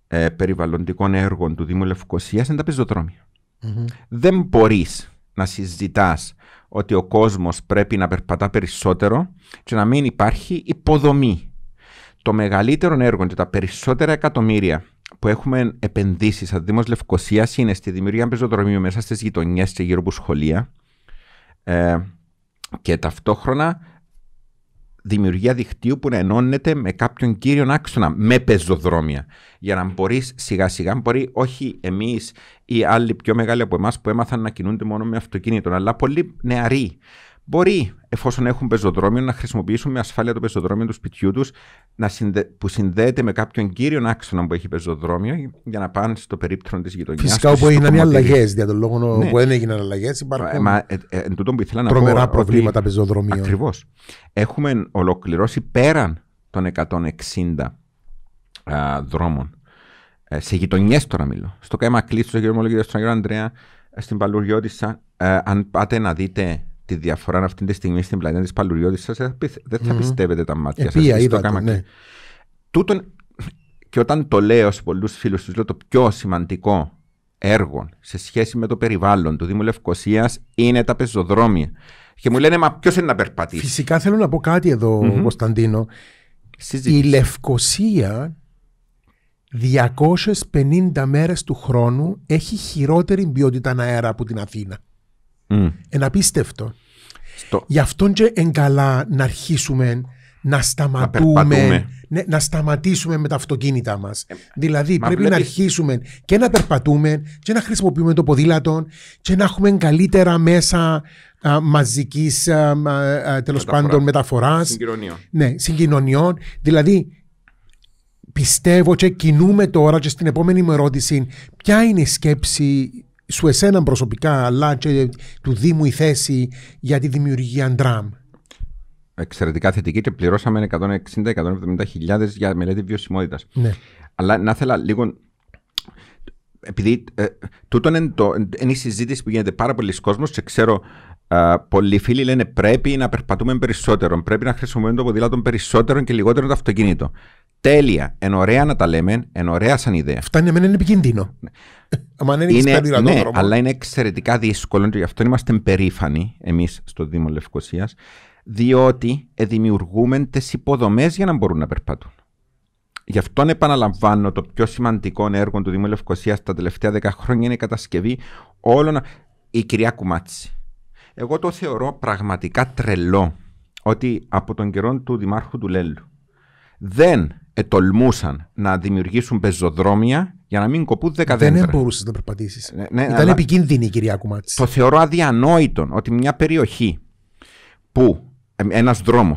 B: ε, περιβαλλοντικών έργων του Δήμου Λευκοσίας είναι τα πεζοδρομια Δεν μπορείς να συζητάς ότι ο κόσμος πρέπει να περπατά περισσότερο και να μην υπάρχει υποδομή. Το μεγαλύτερο έργο και τα περισσότερα εκατομμύρια που έχουμε επενδύσεις σαν Δήμο Λευκοσία είναι στη δημιουργία πεζοδρομίου μέσα στις γειτονιές και γύρω από σχολεία. Ε, και ταυτόχρονα δημιουργία δικτύου που να ενώνεται με κάποιον κύριο άξονα, με πεζοδρόμια. Για να μπορείς σιγά σιγά, μπορεί όχι εμείς ή άλλοι πιο μεγάλοι από εμάς που έμαθαν να κινούνται μόνο με αυτοκίνητο, αλλά πολύ νεαροί. Μπορεί εφόσον έχουν πεζοδρόμιο, να χρησιμοποιήσουν με ασφάλεια το πεζοδρόμιο του σπιτιού τους συνδε... που συνδέεται με κάποιον κύριο άξονα που έχει πεζοδρόμιο για να πάνε στο περίπτωμα της γειτονιάς. Φυσικά όπου έγιναν οι αλλαγές, για τον λόγο ναι. που δεν έγιναν αλλαγές, υπάρχουν. Ε, ε, τρομερά προβλήματα πεζοδρομίων. Ακριβώς. Έχουμε ολοκληρώσει πέραν των 160 δρόμων. Ε, σε γειτονιές τώρα μιλώ. Στο Καϊμακλή, στο Γερμολόγιο, στον Αγιο Αντρέα, στην Παλουριώτησα. αν πάτε να δείτε τη διαφορά αυτή τη στιγμή στην πλανήτη της Παλουριώτης δεν θα mm-hmm. πιστεύετε τα μάτια ε, σα. Επία, ναι. Τούτον, και όταν το λέω σε πολλούς φίλους τους, λέω το πιο σημαντικό έργο σε σχέση με το περιβάλλον του Δήμου Λευκοσίας είναι τα πεζοδρόμια. Και μου λένε, μα ποιος είναι να περπατήσει.
A: Φυσικά θέλω να πω κάτι εδώ, mm-hmm. Κωνσταντίνο. Συζήτηση. Η Λευκοσία 250 μέρες του χρόνου έχει χειρότερη ποιότητα αέρα από την Αθήνα. Mm. Είναι απίστευτο. Γι' αυτό και εγκαλά να αρχίσουμε να σταματούμε, ναι, να, σταματήσουμε με τα αυτοκίνητα ε, δηλαδή, μα. δηλαδή, πρέπει να αρχίσουμε και να περπατούμε και να χρησιμοποιούμε το ποδήλατο και να έχουμε καλύτερα μέσα μαζική τέλο πάντων μεταφοράς. Συγκοινωνιών. Ναι, συγκοινωνιών. Δηλαδή, πιστεύω και κινούμε τώρα και στην επόμενη μου ερώτηση, ποια είναι η σκέψη σου εσένα προσωπικά, αλλά και του Δήμου η θέση για τη δημιουργία ντραμ.
B: Εξαιρετικά θετική και πληρώσαμε 160-170 χιλιάδες για μελέτη βιωσιμότητας. Ναι. Αλλά να ήθελα λίγο επειδή ε, τούτο είναι, το, είναι η συζήτηση που γίνεται πάρα πολλοί κόσμος και ξέρω ε, πολλοί φίλοι λένε πρέπει να περπατούμε περισσότερο, πρέπει να χρησιμοποιούμε το ποδήλατο περισσότερο και λιγότερο το αυτοκίνητο. Τέλεια. Εν ωραία να τα λέμε, εν ωραία σαν ιδέα. Φτάνει εμένα είναι επικίνδυνο.
A: Ναι. είναι, ναι, αλλά είναι
B: εξαιρετικά δύσκολο και γι' αυτό είμαστε περήφανοι εμείς στο Δήμο Λευκοσίας, διότι δημιουργούμε τι υποδομές για να μπορούν να περπατούν. Γι' αυτό επαναλαμβάνω το πιο σημαντικό έργο του Δήμου Λευκοσίας τα τελευταία 10 χρόνια είναι η κατασκευή όλων. Η κυρία Κουμάτση. Εγώ το θεωρώ πραγματικά τρελό ότι από τον καιρό του Δημάρχου του Λέλου δεν ετολμούσαν να δημιουργήσουν πεζοδρόμια για να μην κοπούν δέντρα. Δεν μπορούσες να περπατήσεις. Ναι, ναι, Ήταν
A: επικίνδυνη η κυρία Κουμάτση.
B: Το θεωρώ αδιανόητο ότι μια περιοχή που ένας δρόμος,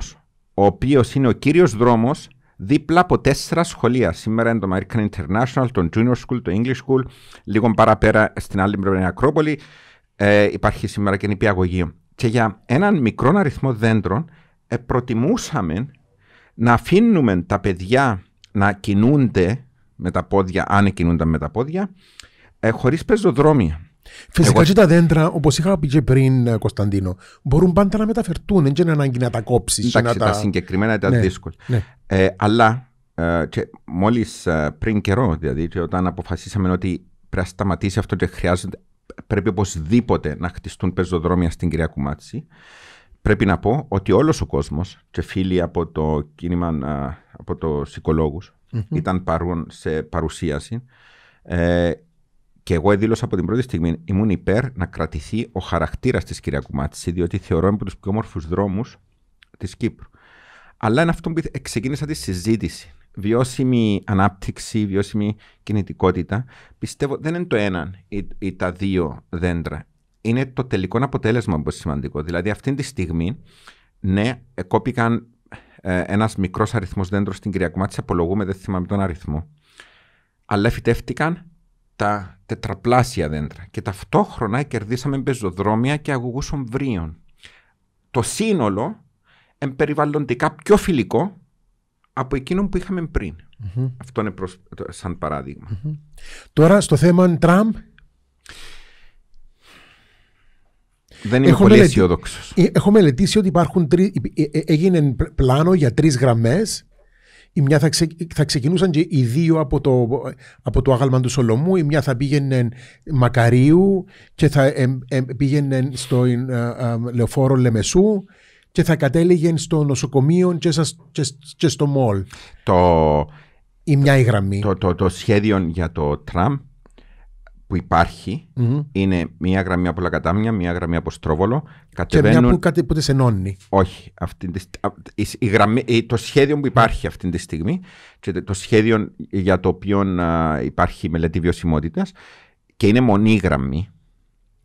B: ο οποίος είναι ο κύριος δρόμος δίπλα από τέσσερα σχολεία. Σήμερα είναι το American International, το Junior School, το English School, λίγο παραπέρα στην άλλη πλευρά είναι η Ακρόπολη. Ε, υπάρχει σήμερα και νηπιαγωγείο. Και για έναν μικρό αριθμό δέντρων ε, προτιμούσαμε να αφήνουμε τα παιδιά να κινούνται με τα πόδια, αν κινούνταν με τα πόδια, ε, χωρίς πεζοδρόμια.
A: Φυσικά Εγώ... και τα δέντρα, όπως είχα πει και πριν, ε, Κωνσταντίνο, μπορούν πάντα να μεταφερθούν. Δεν είναι ανάγκη να τα κόψεις. Εντάξει, τα... τα συγκεκριμένα ήταν ναι, δύσκολα. Ναι.
B: Ε, αλλά ε, μόλις ε, πριν καιρό, δηλαδή, και όταν αποφασίσαμε ότι πρέπει να σταματήσει αυτό και χρειάζεται, πρέπει οπωσδήποτε να χτιστούν πεζοδρόμια στην κυρία Κουμάτση πρέπει να πω ότι όλος ο κόσμος και φίλοι από το κίνημα, από το σικολογους ήταν παρόν σε παρουσίαση ε, και εγώ δήλωσα από την πρώτη στιγμή ήμουν υπέρ να κρατηθεί ο χαρακτήρας της κυρία Κουμάτση, διότι θεωρώ από τους πιο όμορφους δρόμους της Κύπρου. Αλλά είναι αυτό που ξεκίνησα τη συζήτηση. Βιώσιμη ανάπτυξη, βιώσιμη κινητικότητα. Πιστεύω δεν είναι το ένα ή τα δύο δέντρα είναι το τελικό αποτέλεσμα που είναι σημαντικό. Δηλαδή, αυτή τη στιγμή, ναι, κόπηκαν ε, ένας μικρός αριθμός δέντρων στην Μάτση, απολογούμε, δεν θυμάμαι τον αριθμό. Αλλά φυτεύτηκαν τα τετραπλάσια δέντρα και ταυτόχρονα κερδίσαμε πεζοδρόμια και αγωγούς ομβρίων. Το σύνολο εμπεριβαλλόντικα πιο φιλικό από εκείνον που είχαμε πριν. Αυτό είναι σαν παραδειγμα
A: Τώρα στο θέμα Τραμπ
B: Δεν είμαι έχω πολύ αισιόδοξος.
A: Ε, έχω μελετήσει ότι υπάρχουν τρι, ε, ε, έγινε πλάνο για τρεις γραμμές. Η μια θα, ξεκινούσαν οι δύο από το, από το άγαλμα του Σολομού. Η μια θα πήγαινε Μακαρίου και θα πήγαινε στο ε, λεωφόρο Λεμεσού και θα κατέληγε στο νοσοκομείο και, στο μόλ. Το,
B: η μια η γραμμή. Το, το, το σχέδιο για το Τραμπ υπαρχει είναι μία γραμμή από Λακατάμια, μία γραμμή από Στρόβολο. Κατεβαίνουν... Και μία που κάτι που τις ενώνει. Όχι. Αυτή η γραμμή... Το σχέδιο που υπάρχει αυτή τη στιγμή και το σχέδιο για το οποίο υπάρχει μελέτη βιωσιμότητας και είναι μονή γραμμή,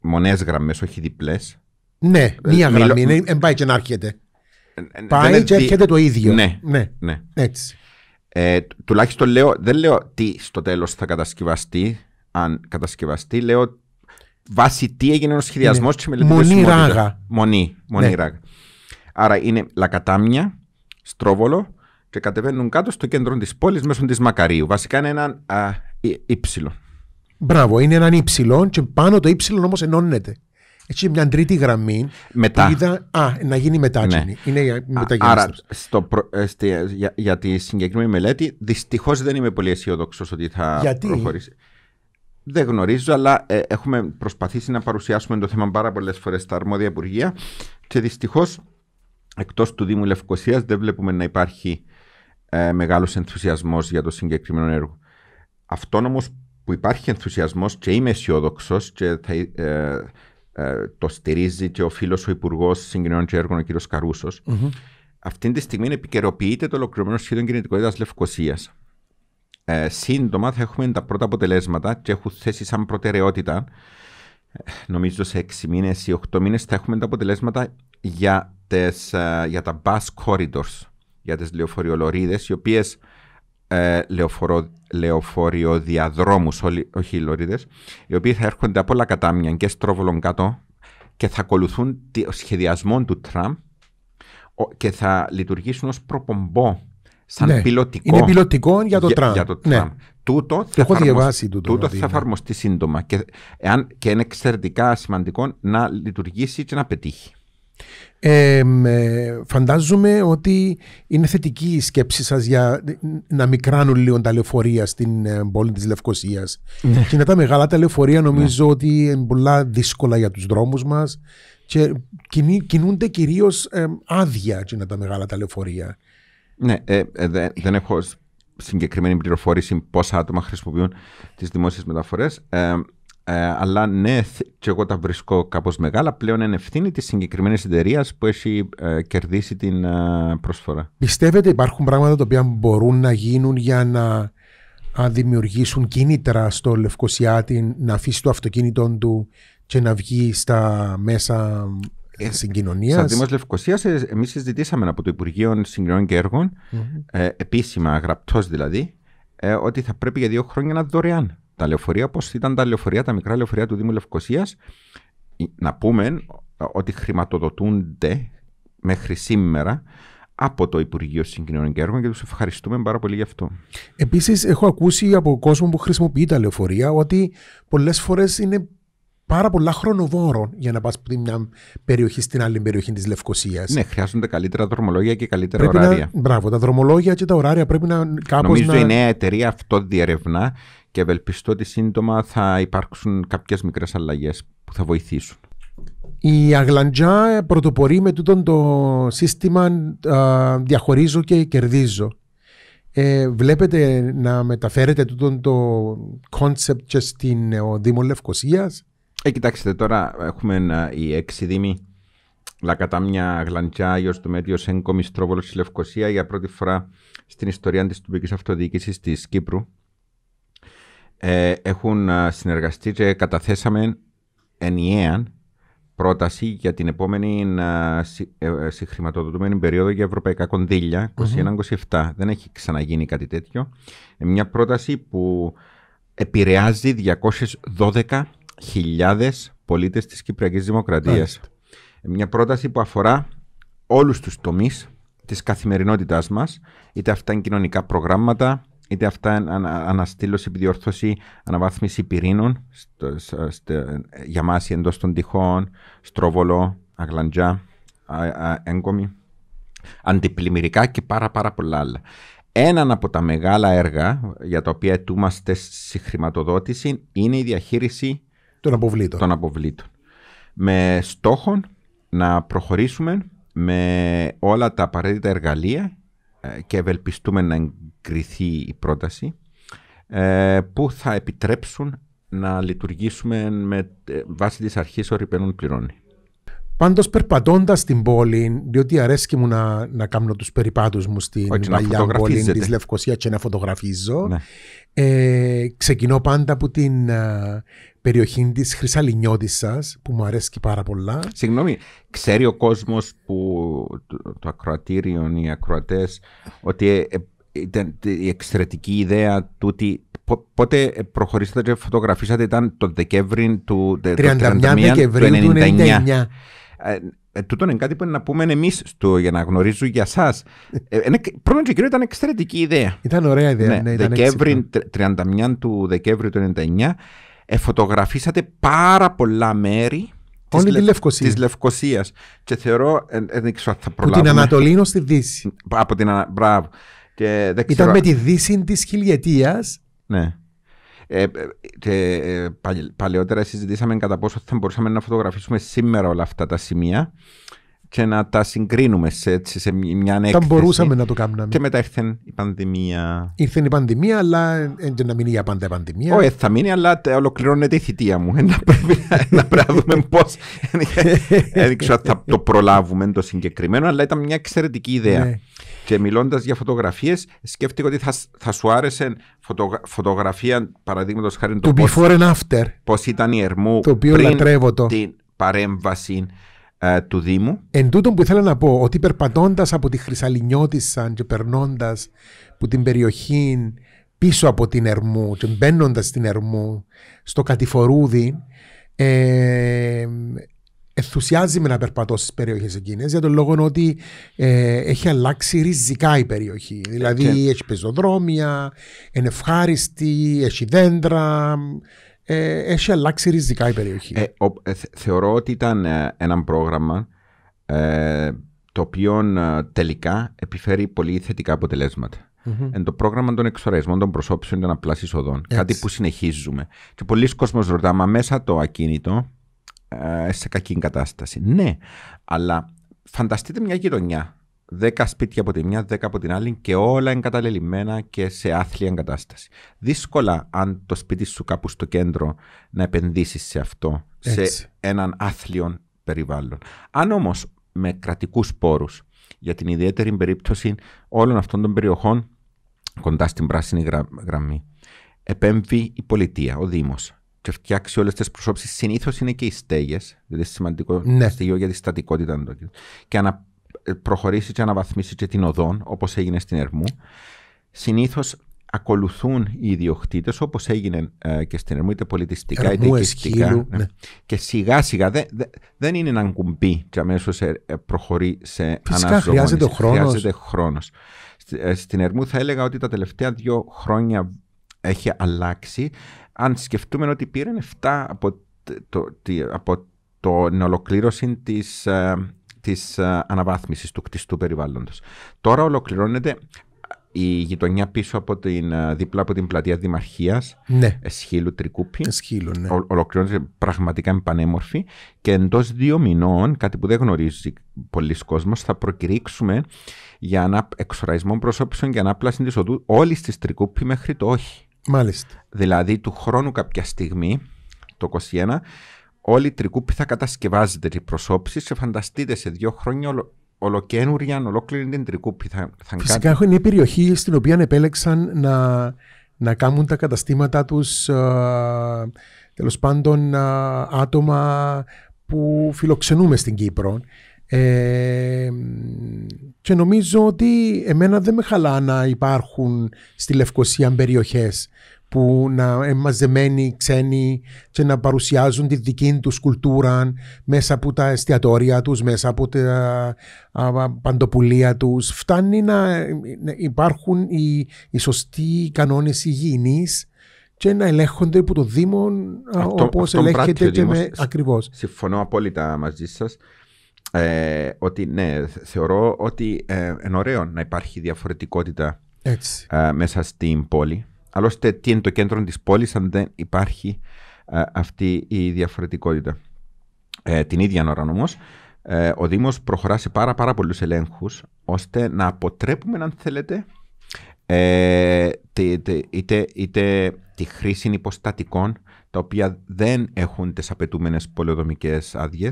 B: μονές γραμμές, όχι διπλές. Ναι, ε, μία γραμμή. Είναι,
A: πάει και να έρχεται. Ε, ε, πάει είναι... και έρχεται το ίδιο. Ναι, ναι.
B: ναι. Έτσι. Ε, τουλάχιστον λέω, δεν λέω τι στο τέλος θα κατασκευαστεί, αν κατασκευαστεί, λέω βάσει τι έγινε ο σχεδιασμός τη μελετή. Μονή ράγα. Μονή, μονή ναι. ράγα. Άρα είναι λακατάμια, στρόβολο και κατεβαίνουν κάτω στο κέντρο της πόλης μέσω της Μακαρίου. Βασικά είναι ένα ύψιλο.
A: Μπράβο, είναι έναν ύψιλο και πάνω το ύψιλο όμως ενώνεται. Έτσι μια τρίτη γραμμή μετά. είδα α, να γίνει μετά. Ναι. Είναι Άρα
B: στο προ, ε, στη, ε, για, για, τη συγκεκριμένη μελέτη δυστυχώς δεν είμαι πολύ αισιόδοξος ότι θα Γιατί? προχωρήσει δεν γνωρίζω, αλλά ε, έχουμε προσπαθήσει να παρουσιάσουμε το θέμα πάρα πολλές φορές στα αρμόδια υπουργεία και δυστυχώς εκτός του Δήμου Λευκοσίας δεν βλέπουμε να υπάρχει ε, μεγάλος ενθουσιασμός για το συγκεκριμένο έργο. Αυτό όμω που υπάρχει ενθουσιασμός και είμαι αισιόδοξος και θα, ε, ε, το στηρίζει και ο φίλος ο Υπουργός Συγκοινωνιών και Έργων, ο κ. Καρούσο. Mm-hmm. Αυτή τη στιγμή επικαιροποιείται το ολοκληρωμένο σχέδιο κινητικότητας Λευκοσίας. Ε, σύντομα θα έχουμε τα πρώτα αποτελέσματα και έχουν θέσει σαν προτεραιότητα. Ε, νομίζω σε 6 μήνες ή 8 μήνες θα έχουμε τα αποτελέσματα για, τις, ε, για τα bus corridors, για τις λεωφοριολορίδε, οι οποίες ε, λεωφορο, όχι λωρίδες, οι οποίοι θα έρχονται από όλα κατάμια και στρόβολων κάτω και θα ακολουθούν το σχεδιασμό του τραμ και θα λειτουργήσουν ως προπομπό σαν ναι. πιλωτικό. Είναι πιλωτικό για το τραμ το Τούτο θα, εφαρμοστεί σύντομα και, εάν, και είναι εξαιρετικά σημαντικό να λειτουργήσει και να πετύχει.
A: Ε, φαντάζομαι ότι είναι θετική η σκέψη σας για να μικράνουν λίγο τα λεωφορεία στην ε, πόλη της Λευκοσίας ναι. και τα μεγάλα τα λεωφορεία ναι. νομίζω ότι είναι πολλά δύσκολα για τους δρόμους μας και κινούνται κυρίως άδεια και τα μεγάλα τα λεωφορεία
B: ναι, ε, ε, δεν, έχω συγκεκριμένη πληροφόρηση πόσα άτομα χρησιμοποιούν τις δημόσιες μεταφορές. Ε, αλλά ναι, και εγώ τα βρίσκω κάπως μεγάλα. Πλέον είναι ευθύνη της συγκεκριμένης εταιρείας που έχει κερδίσει την πρόσφορα.
A: Πιστεύετε υπάρχουν πράγματα τα οποία μπορούν να γίνουν για να δημιουργήσουν κίνητρα στο Λευκοσιάτη να αφήσει το αυτοκίνητο του και να βγει στα μέσα ε, συγκοινωνίας. Σαν Δήμος
B: Λευκοσίας, ε, εμείς συζητήσαμε από το Υπουργείο Συγκοινωνιών και Έργων, mm-hmm. ε, επίσημα, γραπτός δηλαδή, ε, ότι θα πρέπει για δύο χρόνια να δωρεάν τα λεωφορεία, όπως ήταν τα λεωφορεία, τα μικρά λεωφορεία του Δήμου Λευκοσίας. Ε, να πούμε ότι χρηματοδοτούνται μέχρι σήμερα από το Υπουργείο Συγκοινωνιών και Έργων και τους ευχαριστούμε πάρα πολύ γι' αυτό.
A: Επίσης, έχω ακούσει από κόσμο που χρησιμοποιεί τα λεωφορεία ότι πολλές φορές είναι πάρα πολλά χρονοβόρο για να πας από μια περιοχή στην άλλη περιοχή της
B: Λευκοσίας. Ναι, χρειάζονται καλύτερα δρομολόγια και καλύτερα πρέπει ωράρια. Να,
A: μπράβο, τα δρομολόγια και τα ωράρια πρέπει να κάπως. Νομίζω να... η
B: νέα εταιρεία αυτό διερευνά και ευελπιστώ ότι σύντομα θα υπάρξουν κάποιες μικρές αλλαγές που θα βοηθήσουν.
A: Η Αγλαντζά πρωτοπορεί με τούτο το σύστημα α, διαχωρίζω και κερδίζω. Ε, βλέπετε να μεταφέρετε τούτο το κόνσεπτ στην ε, ο Δήμο
B: Λευκοσίας ε, κοιτάξτε, τώρα έχουμε ένα, οι έξι δήμοι Λακατάμια, Γλαντζά, Ιω του Μέτριο, Σέγκο, Μιστρόβολο στη Λευκοσία για πρώτη φορά στην ιστορία της τοπική αυτοδιοίκησης της Κύπρου. Ε, έχουν ε, συνεργαστεί και καταθέσαμε ενιαία πρόταση για την επόμενη ε, συγχρηματοδοτούμενη περίοδο για ευρωπαϊκά κονδύλια, 21-27. Δεν έχει ξαναγίνει κάτι τέτοιο. Μια πρόταση που επηρεάζει 212 χιλιάδες πολίτες της Κυπριακής Δημοκρατίας. Μια πρόταση που αφορά όλους τους τομείς της καθημερινότητάς μας, είτε αυτά είναι κοινωνικά προγράμματα, είτε αυτά είναι αναστήλωση, επιδιόρθωση, αναβάθμιση πυρήνων για μας εντός των τυχών, στρόβολο, αγλαντζά, έγκομη, αντιπλημμυρικά και πάρα, πάρα πολλά άλλα. Έναν από τα μεγάλα έργα για τα οποία ετούμαστε στη χρηματοδότηση είναι η διαχείριση των αποβλήτων. Με στόχο να προχωρήσουμε με όλα τα απαραίτητα εργαλεία ε, και ευελπιστούμε να εγκριθεί η πρόταση ε, που θα επιτρέψουν να λειτουργήσουμε με ε, βάση της αρχής ορυπενών πληρώνει.
A: Πάντως περπατώντας στην πόλη, διότι αρέσκει μου να, να κάνω τους περιπάτους μου στην παλιά πόλη της Λευκοσίας και να φωτογραφίζω. Ναι. Ε, ξεκινώ πάντα από την ε, περιοχή της Χρυσαλινιώτησα, που μου αρέσκει πάρα πολλά.
B: Συγγνώμη, ξέρει ο κόσμος που το, το ακροατήριο, οι ακροατές, ότι ε, ε, ήταν η εξαιρετική ιδέα του ότι πότε προχωρήσατε και φωτογραφίσατε ήταν το Δεκέμβρη του 31 του 1999 ε, ε είναι κάτι που είναι να πούμε εμείς για να γνωρίζουν για εσά. Ε, πρώτον και κύριο ήταν εξαιρετική ιδέα. Ήταν ωραία ιδέα. Ναι, ναι, Δεκέμβρη, 31 του Δεκέμβρη του 1999, ε, πάρα πολλά μέρη. Όλη της Λευκοσία. Και θεωρώ. Ε, ε δεν ξέρω θα Από την Ανατολή στη Δύση. Από την Ήταν με τη
A: Δύση της χιλιετίας.
B: Ναι. Ε, και, ε, ε, παλαιότερα συζητήσαμε κατά πόσο θα μπορούσαμε να φωτογραφίσουμε σήμερα όλα αυτά τα σημεία και να τα συγκρίνουμε σε, έτσι, σε μια έκθεση. Θα μπορούσαμε να το κάνουμε. Ναι. Και μετά ήρθε η πανδημία.
A: Ήρθε η πανδημία, αλλά δεν να μείνει για πάντα η πανδημία. Όχι,
B: θα μείνει, αλλά ολοκληρώνεται η θητεία μου. να πρέπει να δούμε πώς. Δεν ξέρω αν θα το προλάβουμε το συγκεκριμένο, αλλά ήταν μια εξαιρετική ιδέα. Ναι. Και μιλώντας για φωτογραφίες, σκέφτηκα ότι θα, θα σου άρεσε φωτογραφία, παραδείγματος χάρη του. Το
A: before and after.
B: Πώς ήταν η Ερμού. Το οποίο πριν λατρεύω το. Την παρέμβαση ε, του Δήμου.
A: Εν τούτον που ήθελα να πω, ότι περπατώντας από τη Σαν και περνώντας που την περιοχή πίσω από την Ερμού και μπαίνοντας στην Ερμού στο Κατηφορούδι, ε, ενθουσιάζει με να περπατώ στις περιοχές εκείνες για τον λόγο ότι ε, έχει αλλάξει ριζικά η περιοχή. Δηλαδή έχει πεζοδρόμια, είναι ευχάριστη, έχει δέντρα. Ε, έχει αλλάξει ριζικά η περιοχή. Ε,
B: ε θεωρώ ότι ήταν ε, ένα πρόγραμμα το οποίο τελικά επιφέρει πολύ θετικά αποτελέσματα. Εν το πρόγραμμα των εξορέσμων των προσώπων των απλά εισοδών. Κάτι που συνεχίζουμε. Και πολλοί κόσμοι ρωτάμε μέσα το ακίνητο ε, σε κακή κατάσταση. Ναι, αλλά φανταστείτε μια γειτονιά. Δέκα σπίτια από τη μια, δέκα από την άλλη και όλα εγκαταλελειμμένα και σε άθλια κατάσταση. Δύσκολα αν το σπίτι σου κάπου στο κέντρο να επενδύσεις σε αυτό, σε έναν άθλιο περιβάλλον. Αν όμως με κρατικούς πόρους για την ιδιαίτερη περίπτωση όλων αυτών των περιοχών κοντά στην πράσινη γραμμή επέμβει η πολιτεία, ο Δήμος, και φτιάξει όλες τις προσώψει, συνήθως είναι και οι στέγες. Δηλαδή σημαντικό ναι. για τη στατικότητα. Και να ε, προχωρήσεις και αναβαθμίσεις και την οδόν, όπως έγινε στην Ερμού. Συνήθως ακολουθούν οι ιδιοκτήτες, όπως έγινε ε, και στην Ερμού, είτε πολιτιστικά είτε οικιστικά. Ναι. ναι. Και σιγά σιγά δε, δε, δεν είναι έναν κουμπί και αμέσως ε, ε, προχωρεί σε αναζωογόνηση. Φυσικά χρειάζεται χρόνος. Χρειάζεται ε, στην Ερμού θα έλεγα ότι τα τελευταία δύο χρόνια έχει αλλάξει αν σκεφτούμε ότι πήραν 7 από το, από την ολοκλήρωση της ε, ε, αναβάθμισης του κτιστού περιβάλλοντος. Τώρα ολοκληρώνεται ε, η γειτονιά πίσω από την, δίπλα από την πλατεία Δημαρχίας. Ναι. Εσχύλου Τρικούπη. ναι. ολοκληρώνεται πραγματικά με πανέμορφη. Και εντός δύο μηνών, κάτι που δεν γνωρίζει πολλοί κόσμος, θα προκηρύξουμε για ένα εξοραϊσμό προσώπησεων και ανάπλαση της οδού όλης της Τρικούπη μέχρι το όχι. Μάλιστα. Δηλαδή του χρόνου κάποια στιγμή, το 21, όλη η τρικούπη θα κατασκευάζεται τη προσώψη και φανταστείτε σε δύο χρόνια ολο... ολοκένουρια, ολόκληρη την τρικούπη θα, θα Φυσικά είναι
A: η περιοχή στην οποία επέλεξαν να, να κάνουν τα καταστήματα τους ε, τέλος πάντων ε, άτομα που φιλοξενούμε στην Κύπρο ε, και νομίζω ότι εμένα δεν με χαλά να υπάρχουν στη Λευκοσία περιοχές που να μαζεμένοι ξένοι και να παρουσιάζουν τη δική τους κουλτούρα μέσα από τα εστιατόρια τους, μέσα από τα παντοπουλία τους. Φτάνει να υπάρχουν οι, οι σωστοί κανόνες υγιεινής και να ελέγχονται από το Δήμο όπω ελέγχεται και με...
B: Ακριβώς. Συμφωνώ απόλυτα μαζί σας ε, ότι ναι, θεωρώ ότι ε, είναι ωραίο να υπάρχει διαφορετικότητα ε, μέσα στην πόλη. Άλλωστε, τι είναι το κέντρο της πόλης αν δεν υπάρχει ε, αυτή η διαφορετικότητα. Ε, την ίδια ώρα όμω, ο Δήμος προχωρά σε πάρα, πάρα πολλούς ελέγχους ώστε να αποτρέπουμε, αν θέλετε, τε, τε, είτε, είτε τη χρήση υποστατικών τα οποία δεν έχουν τις απαιτούμενες πολεοδομικές άδειες,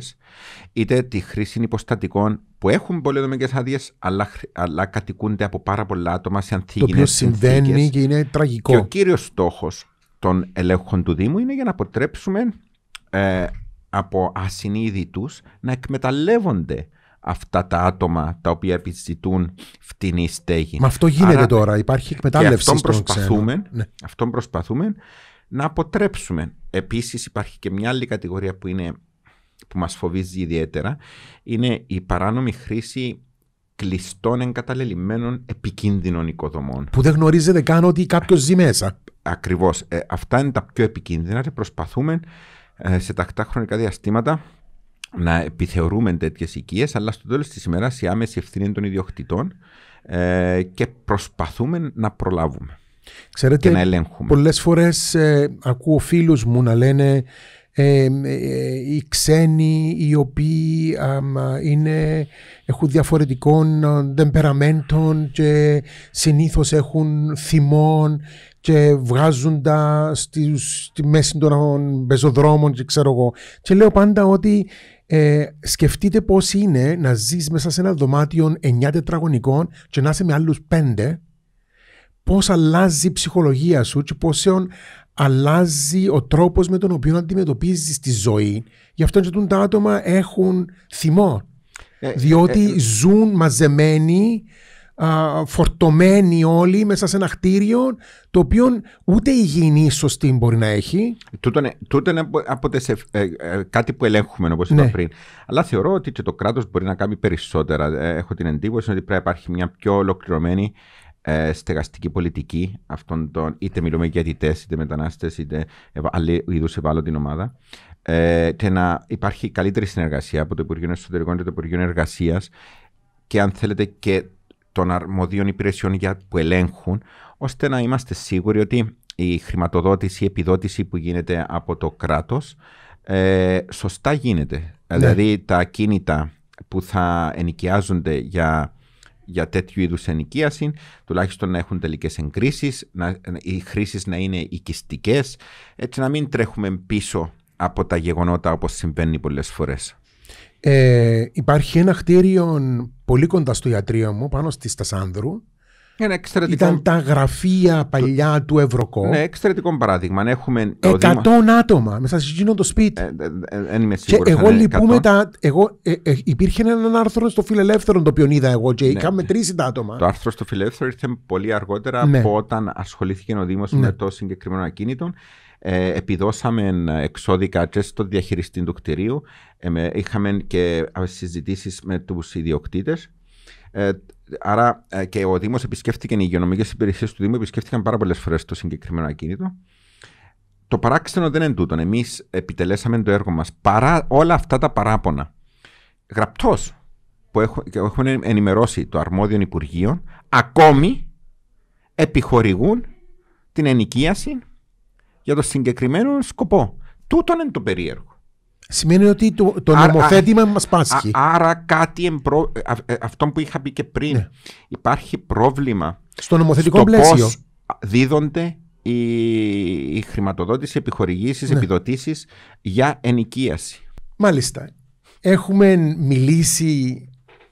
B: είτε τη χρήση υποστατικών που έχουν πολεοδομικές άδειες, αλλά, αλλά κατοικούνται από πάρα πολλά άτομα σε ανθίγυνε. Το οποίο συμβαίνει συνθήκες.
A: και είναι τραγικό. Και ο
B: κύριος στόχος των ελέγχων του Δήμου είναι για να αποτρέψουμε ε, από ασυνείδητους να εκμεταλλεύονται αυτά τα άτομα τα οποία επιζητούν φτηνή στέγη. Μα αυτό γίνεται τώρα, υπάρχει εκμετάλλευση και αυτόν προσπαθούμε, ναι. αυτόν προσπαθούμε να αποτρέψουμε. Επίσης υπάρχει και μια άλλη κατηγορία που, είναι, που μας φοβίζει ιδιαίτερα, είναι η παράνομη χρήση κλειστών εγκαταλελειμμένων επικίνδυνων οικοδομών. Που δεν γνωρίζετε καν ότι κάποιος ζει μέσα. Ακριβώς. Ε, αυτά είναι τα πιο επικίνδυνα και προσπαθούμε ε, σε τακτά χρονικά διαστήματα να επιθεωρούμε τέτοιες οικίες, αλλά στο τέλος της ημέρας η άμεση ευθύνη των ιδιοκτητών ε, και προσπαθούμε να προλάβουμε. Ξέρετε, και να ελέγχουμε.
A: Πολλές φορές ε, ακούω φίλους μου να λένε ε, ε, οι ξένοι οι οποίοι είναι, έχουν διαφορετικών τεμπεραμέντων και συνήθως έχουν θυμών και βγάζουν τα στη, μέση των πεζοδρόμων και ξέρω εγώ. Και λέω πάντα ότι σκεφτείτε πώς είναι να ζεις μέσα σε ένα δωμάτιο 9 τετραγωνικών και να είσαι με άλλους 5 πώς αλλάζει η ψυχολογία σου και πόσο αλλάζει ο τρόπος με τον οποίο αντιμετωπίζεις τη ζωή. Γι' αυτό και τα άτομα έχουν θυμό. Ε, διότι ε, ε, ζουν μαζεμένοι, φορτωμένοι όλοι μέσα σε ένα χτίριο
B: το οποίο ούτε υγιεινή σωστή μπορεί να έχει. Τούτο είναι, είναι κάτι που ελέγχουμε όπως είπα ναι. πριν. Αλλά θεωρώ ότι και το κράτος μπορεί να κάνει περισσότερα. Έχω την εντύπωση ότι πρέπει να υπάρχει μια πιο ολοκληρωμένη ε, στεγαστική πολιτική αυτών των, είτε μιλούμε για αιτητέ, είτε μετανάστες, είτε άλλη είδους ευάλωτη ομάδα. Ε, και να υπάρχει καλύτερη συνεργασία από το Υπουργείο Εσωτερικών και το Υπουργείο Εργασίας και αν θέλετε και των αρμοδίων υπηρεσιών για, που ελέγχουν, ώστε να είμαστε σίγουροι ότι η χρηματοδότηση, η επιδότηση που γίνεται από το κράτος ε, σωστά γίνεται. Ναι. Δηλαδή τα κίνητα που θα ενοικιάζονται για για τέτοιου είδους ενοικίαση, τουλάχιστον να έχουν τελικές εγκρίσεις, οι χρήσεις να είναι οικιστικές, έτσι να μην τρέχουμε πίσω από τα γεγονότα όπως συμβαίνει πολλές φορές.
A: Ε, υπάρχει ένα χτίριο πολύ κοντά στο ιατρείο μου, πάνω στη Στασάνδρου, ήταν τα γραφεία
B: παλιά του Ευρωκό. Ναι, εξαιρετικό παράδειγμα. Έχουμε δήμα...
A: άτομα μέσα σε εκείνο το
B: σπίτι. Δεν ε, ε, ε, είμαι σίγουρος. Εγώ λυπούμε
A: Εγώ, ε, ε, υπήρχε ένα άρθρο στο Φιλελεύθερο το οποίο είδα εγώ και ναι. είχαμε τρεις τα άτομα.
B: Το άρθρο στο Φιλελεύθερο ήρθε πολύ αργότερα ναι. από όταν ασχολήθηκε ο Δήμος με ναι. το συγκεκριμένο ακίνητο. Ε, επιδώσαμε εξώδικα και στο διαχειριστή του κτηρίου. Ε, είχαμε και συζητήσεις με τους ιδιοκτήτες. Άρα ε, και ο Δήμος επισκέφθηκε, οι υγειονομικές υπηρεσίες του Δήμου επισκέφτηκαν πάρα πολλές φορές το συγκεκριμένο ακίνητο. Το παράξενο δεν είναι τούτο. Εμείς επιτελέσαμε το έργο μας παρά όλα αυτά τα παράπονα. Γραπτός που έχουν ενημερώσει το αρμόδιον Υπουργείο, ακόμη επιχορηγούν την ενοικίαση για το συγκεκριμένο σκοπό. Τούτον είναι το περίεργο.
A: Σημαίνει ότι το, το νομοθέτημα μας πάσχει.
B: Άρα κάτι ε, αυτό που είχα πει και πριν. Ναι. Υπάρχει πρόβλημα στο νομοθετικό στο πλαίσιο. Πώς δίδονται οι η χρηματοδότηση, επιχορηγήσει, ναι. επιδοτήσεις για ενοικίαση.
A: Μάλιστα. Έχουμε μιλήσει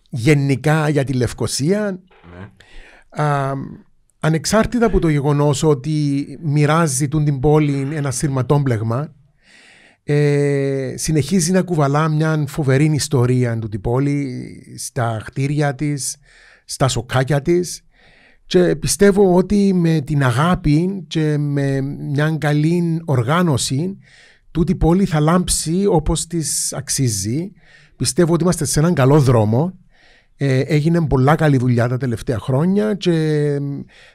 A: γενικά για τη Λευκοσία. Ναι. Α, ανεξάρτητα από το γεγονός ότι μοιράζει την πόλη ένα σειρματόμπλεγμα, ε, συνεχίζει να κουβαλά μια φοβερή ιστορία του την πόλη, στα χτίρια της, στα σοκάκια της και πιστεύω ότι με την αγάπη και με μια καλή οργάνωση τούτη πόλη θα λάμψει όπως της αξίζει. Πιστεύω ότι είμαστε σε έναν καλό δρόμο. Ε, έγινε πολλά καλή δουλειά τα τελευταία χρόνια και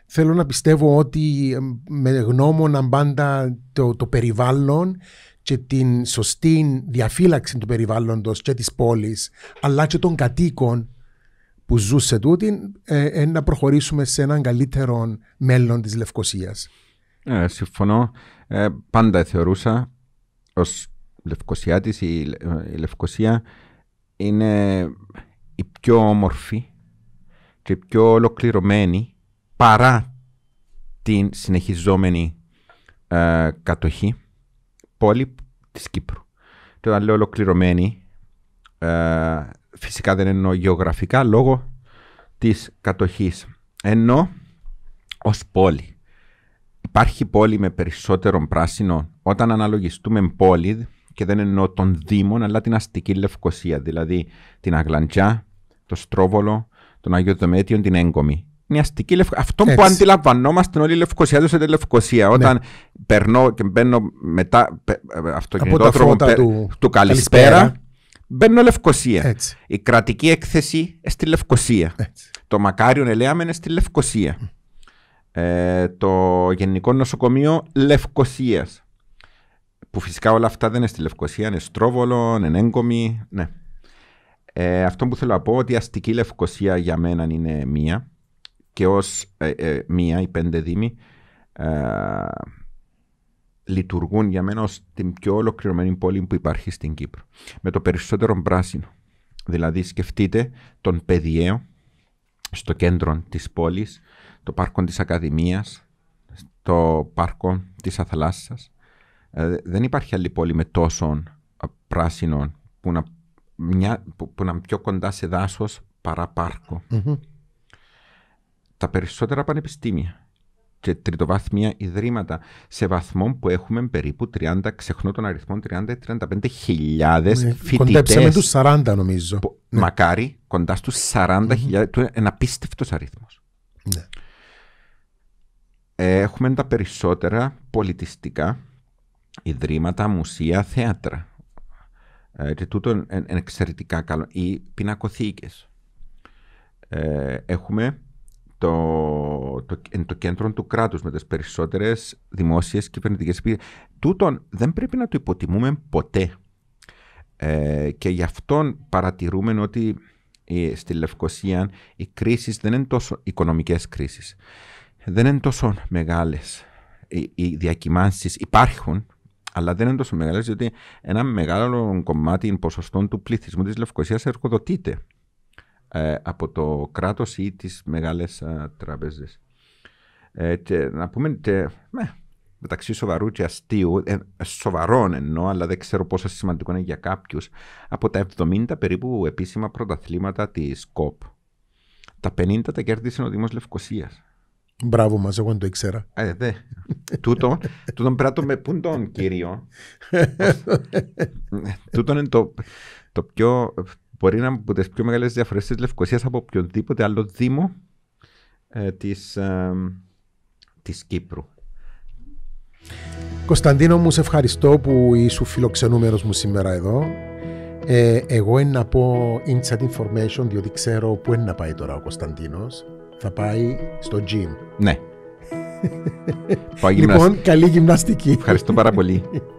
A: θέλω να πιστεύω ότι με γνώμονα πάντα το, το περιβάλλον και την σωστή διαφύλαξη του περιβάλλοντος και της πόλης αλλά και των κατοίκων που ζούσε τούτη ε, ε, να προχωρήσουμε σε έναν καλύτερο μέλλον της Λευκοσίας.
B: Ε, συμφωνώ. Ε, πάντα θεωρούσα ως Λευκοσιάτης η, η Λευκοσία είναι η πιο όμορφη και η πιο ολοκληρωμένη παρά την συνεχιζόμενη ε, κατοχή πόλη της Κύπρου. Και όταν λέω ολοκληρωμένη, ε, φυσικά δεν εννοώ γεωγραφικά λόγω της κατοχής, Ενώ ως πόλη. Υπάρχει πόλη με περισσότερο πράσινο. Όταν αναλογιστούμε πόλη, και δεν εννοώ τον Δήμο, αλλά την αστική Λευκοσία, δηλαδή την Αγλαντζά, το Στρόβολο, τον Άγιο την Έγκομη μια αστική Αυτό που αντιλαμβανόμαστε όλοι οι λευκοσία του είναι λευκοσία. Ναι. Όταν περνώ και μπαίνω μετά ε, από το του, του καλησπέρα, μπαίνω λευκοσία. Έτσι. Η κρατική έκθεση είναι στη λευκοσία. Έτσι. Το μακάριον ελέαμε είναι στη λευκοσία. Ε, το Γενικό Νοσοκομείο Λευκοσίας. Που φυσικά όλα αυτά δεν είναι στη Λευκοσία, είναι στρόβολο, είναι έγκομη. Ναι. Ε, αυτό που θέλω να πω ότι η αστική Λευκοσία για μένα είναι μία και ως ε, ε, μία ή πέντε δήμοι ε, λειτουργούν για μένα ως την πιο ολοκληρωμένη πόλη που υπάρχει στην Κύπρο. Με το περισσότερο πράσινο. Δηλαδή σκεφτείτε τον Παιδιαίο στο κέντρο της πόλης, το πάρκο της Ακαδημίας, το πάρκο της Αθαλάσσα. δεν υπάρχει άλλη πόλη με τόσο πράσινο που να, που, να πιο κοντά σε δάσος παρα παρά τα περισσότερα πανεπιστήμια και τριτοβάθμια ιδρύματα σε βαθμό που έχουμε περίπου 30, ξεχνώ τον αριθμό, 30-35 χιλιάδες ναι, φοιτητές. Κοντέψαμε τους 40 νομίζω. Που, ναι. Μακάρι κοντά στους 40 mm-hmm. χιλιάδες, ένα απίστευτος αριθμός. Ναι. Έχουμε τα περισσότερα πολιτιστικά ιδρύματα, μουσεία, θέατρα. Ε, και τούτο είναι εξαιρετικά καλό. Οι πινακοθήκες. Ε, έχουμε το, το, εν κέντρο του κράτους με τις περισσότερες δημόσιες κυβερνητικές υπηρεσίες. Τούτον δεν πρέπει να το υποτιμούμε ποτέ. Ε, και γι' αυτό παρατηρούμε ότι ε, στη Λευκοσία οι κρίσεις δεν είναι τόσο οικονομικές κρίσεις. Δεν είναι τόσο μεγάλες. Οι, οι υπάρχουν, αλλά δεν είναι τόσο μεγάλες, διότι ένα μεγάλο κομμάτι ποσοστών του πληθυσμού της Λευκοσίας εργοδοτείται. Ε, από το κράτος ή τις μεγάλες τράπεζε. τραπέζες. Ε, να πούμε τε, μεταξύ σοβαρού και αστείου, ε, σοβαρών εννοώ, αλλά δεν ξέρω πόσο σημαντικό είναι για κάποιους, από τα 70 περίπου επίσημα πρωταθλήματα της ΚΟΠ, τα 50 τα κέρδισε ο Δήμος Λευκοσίας.
A: Μπράβο μας εγώ δεν το ήξερα.
B: Ε, δε. τούτον, τούτον πράττω με πούν τον κύριο. τούτον είναι το, το πιο μπορεί να είναι από τις πιο μεγάλες διαφορές της Λευκοσίας από οποιονδήποτε άλλο Δήμο ε, της ε, της Κύπρου.
A: Κωνσταντίνο μου, σε ευχαριστώ που είσαι φιλοξενούμενος μου σήμερα εδώ. Ε, εγώ να πω inside information, διότι ξέρω πού είναι να πάει τώρα ο Κωνσταντίνος. Θα πάει στο gym. Ναι.
B: λοιπόν, καλή γυμναστική. Ευχαριστώ πάρα πολύ.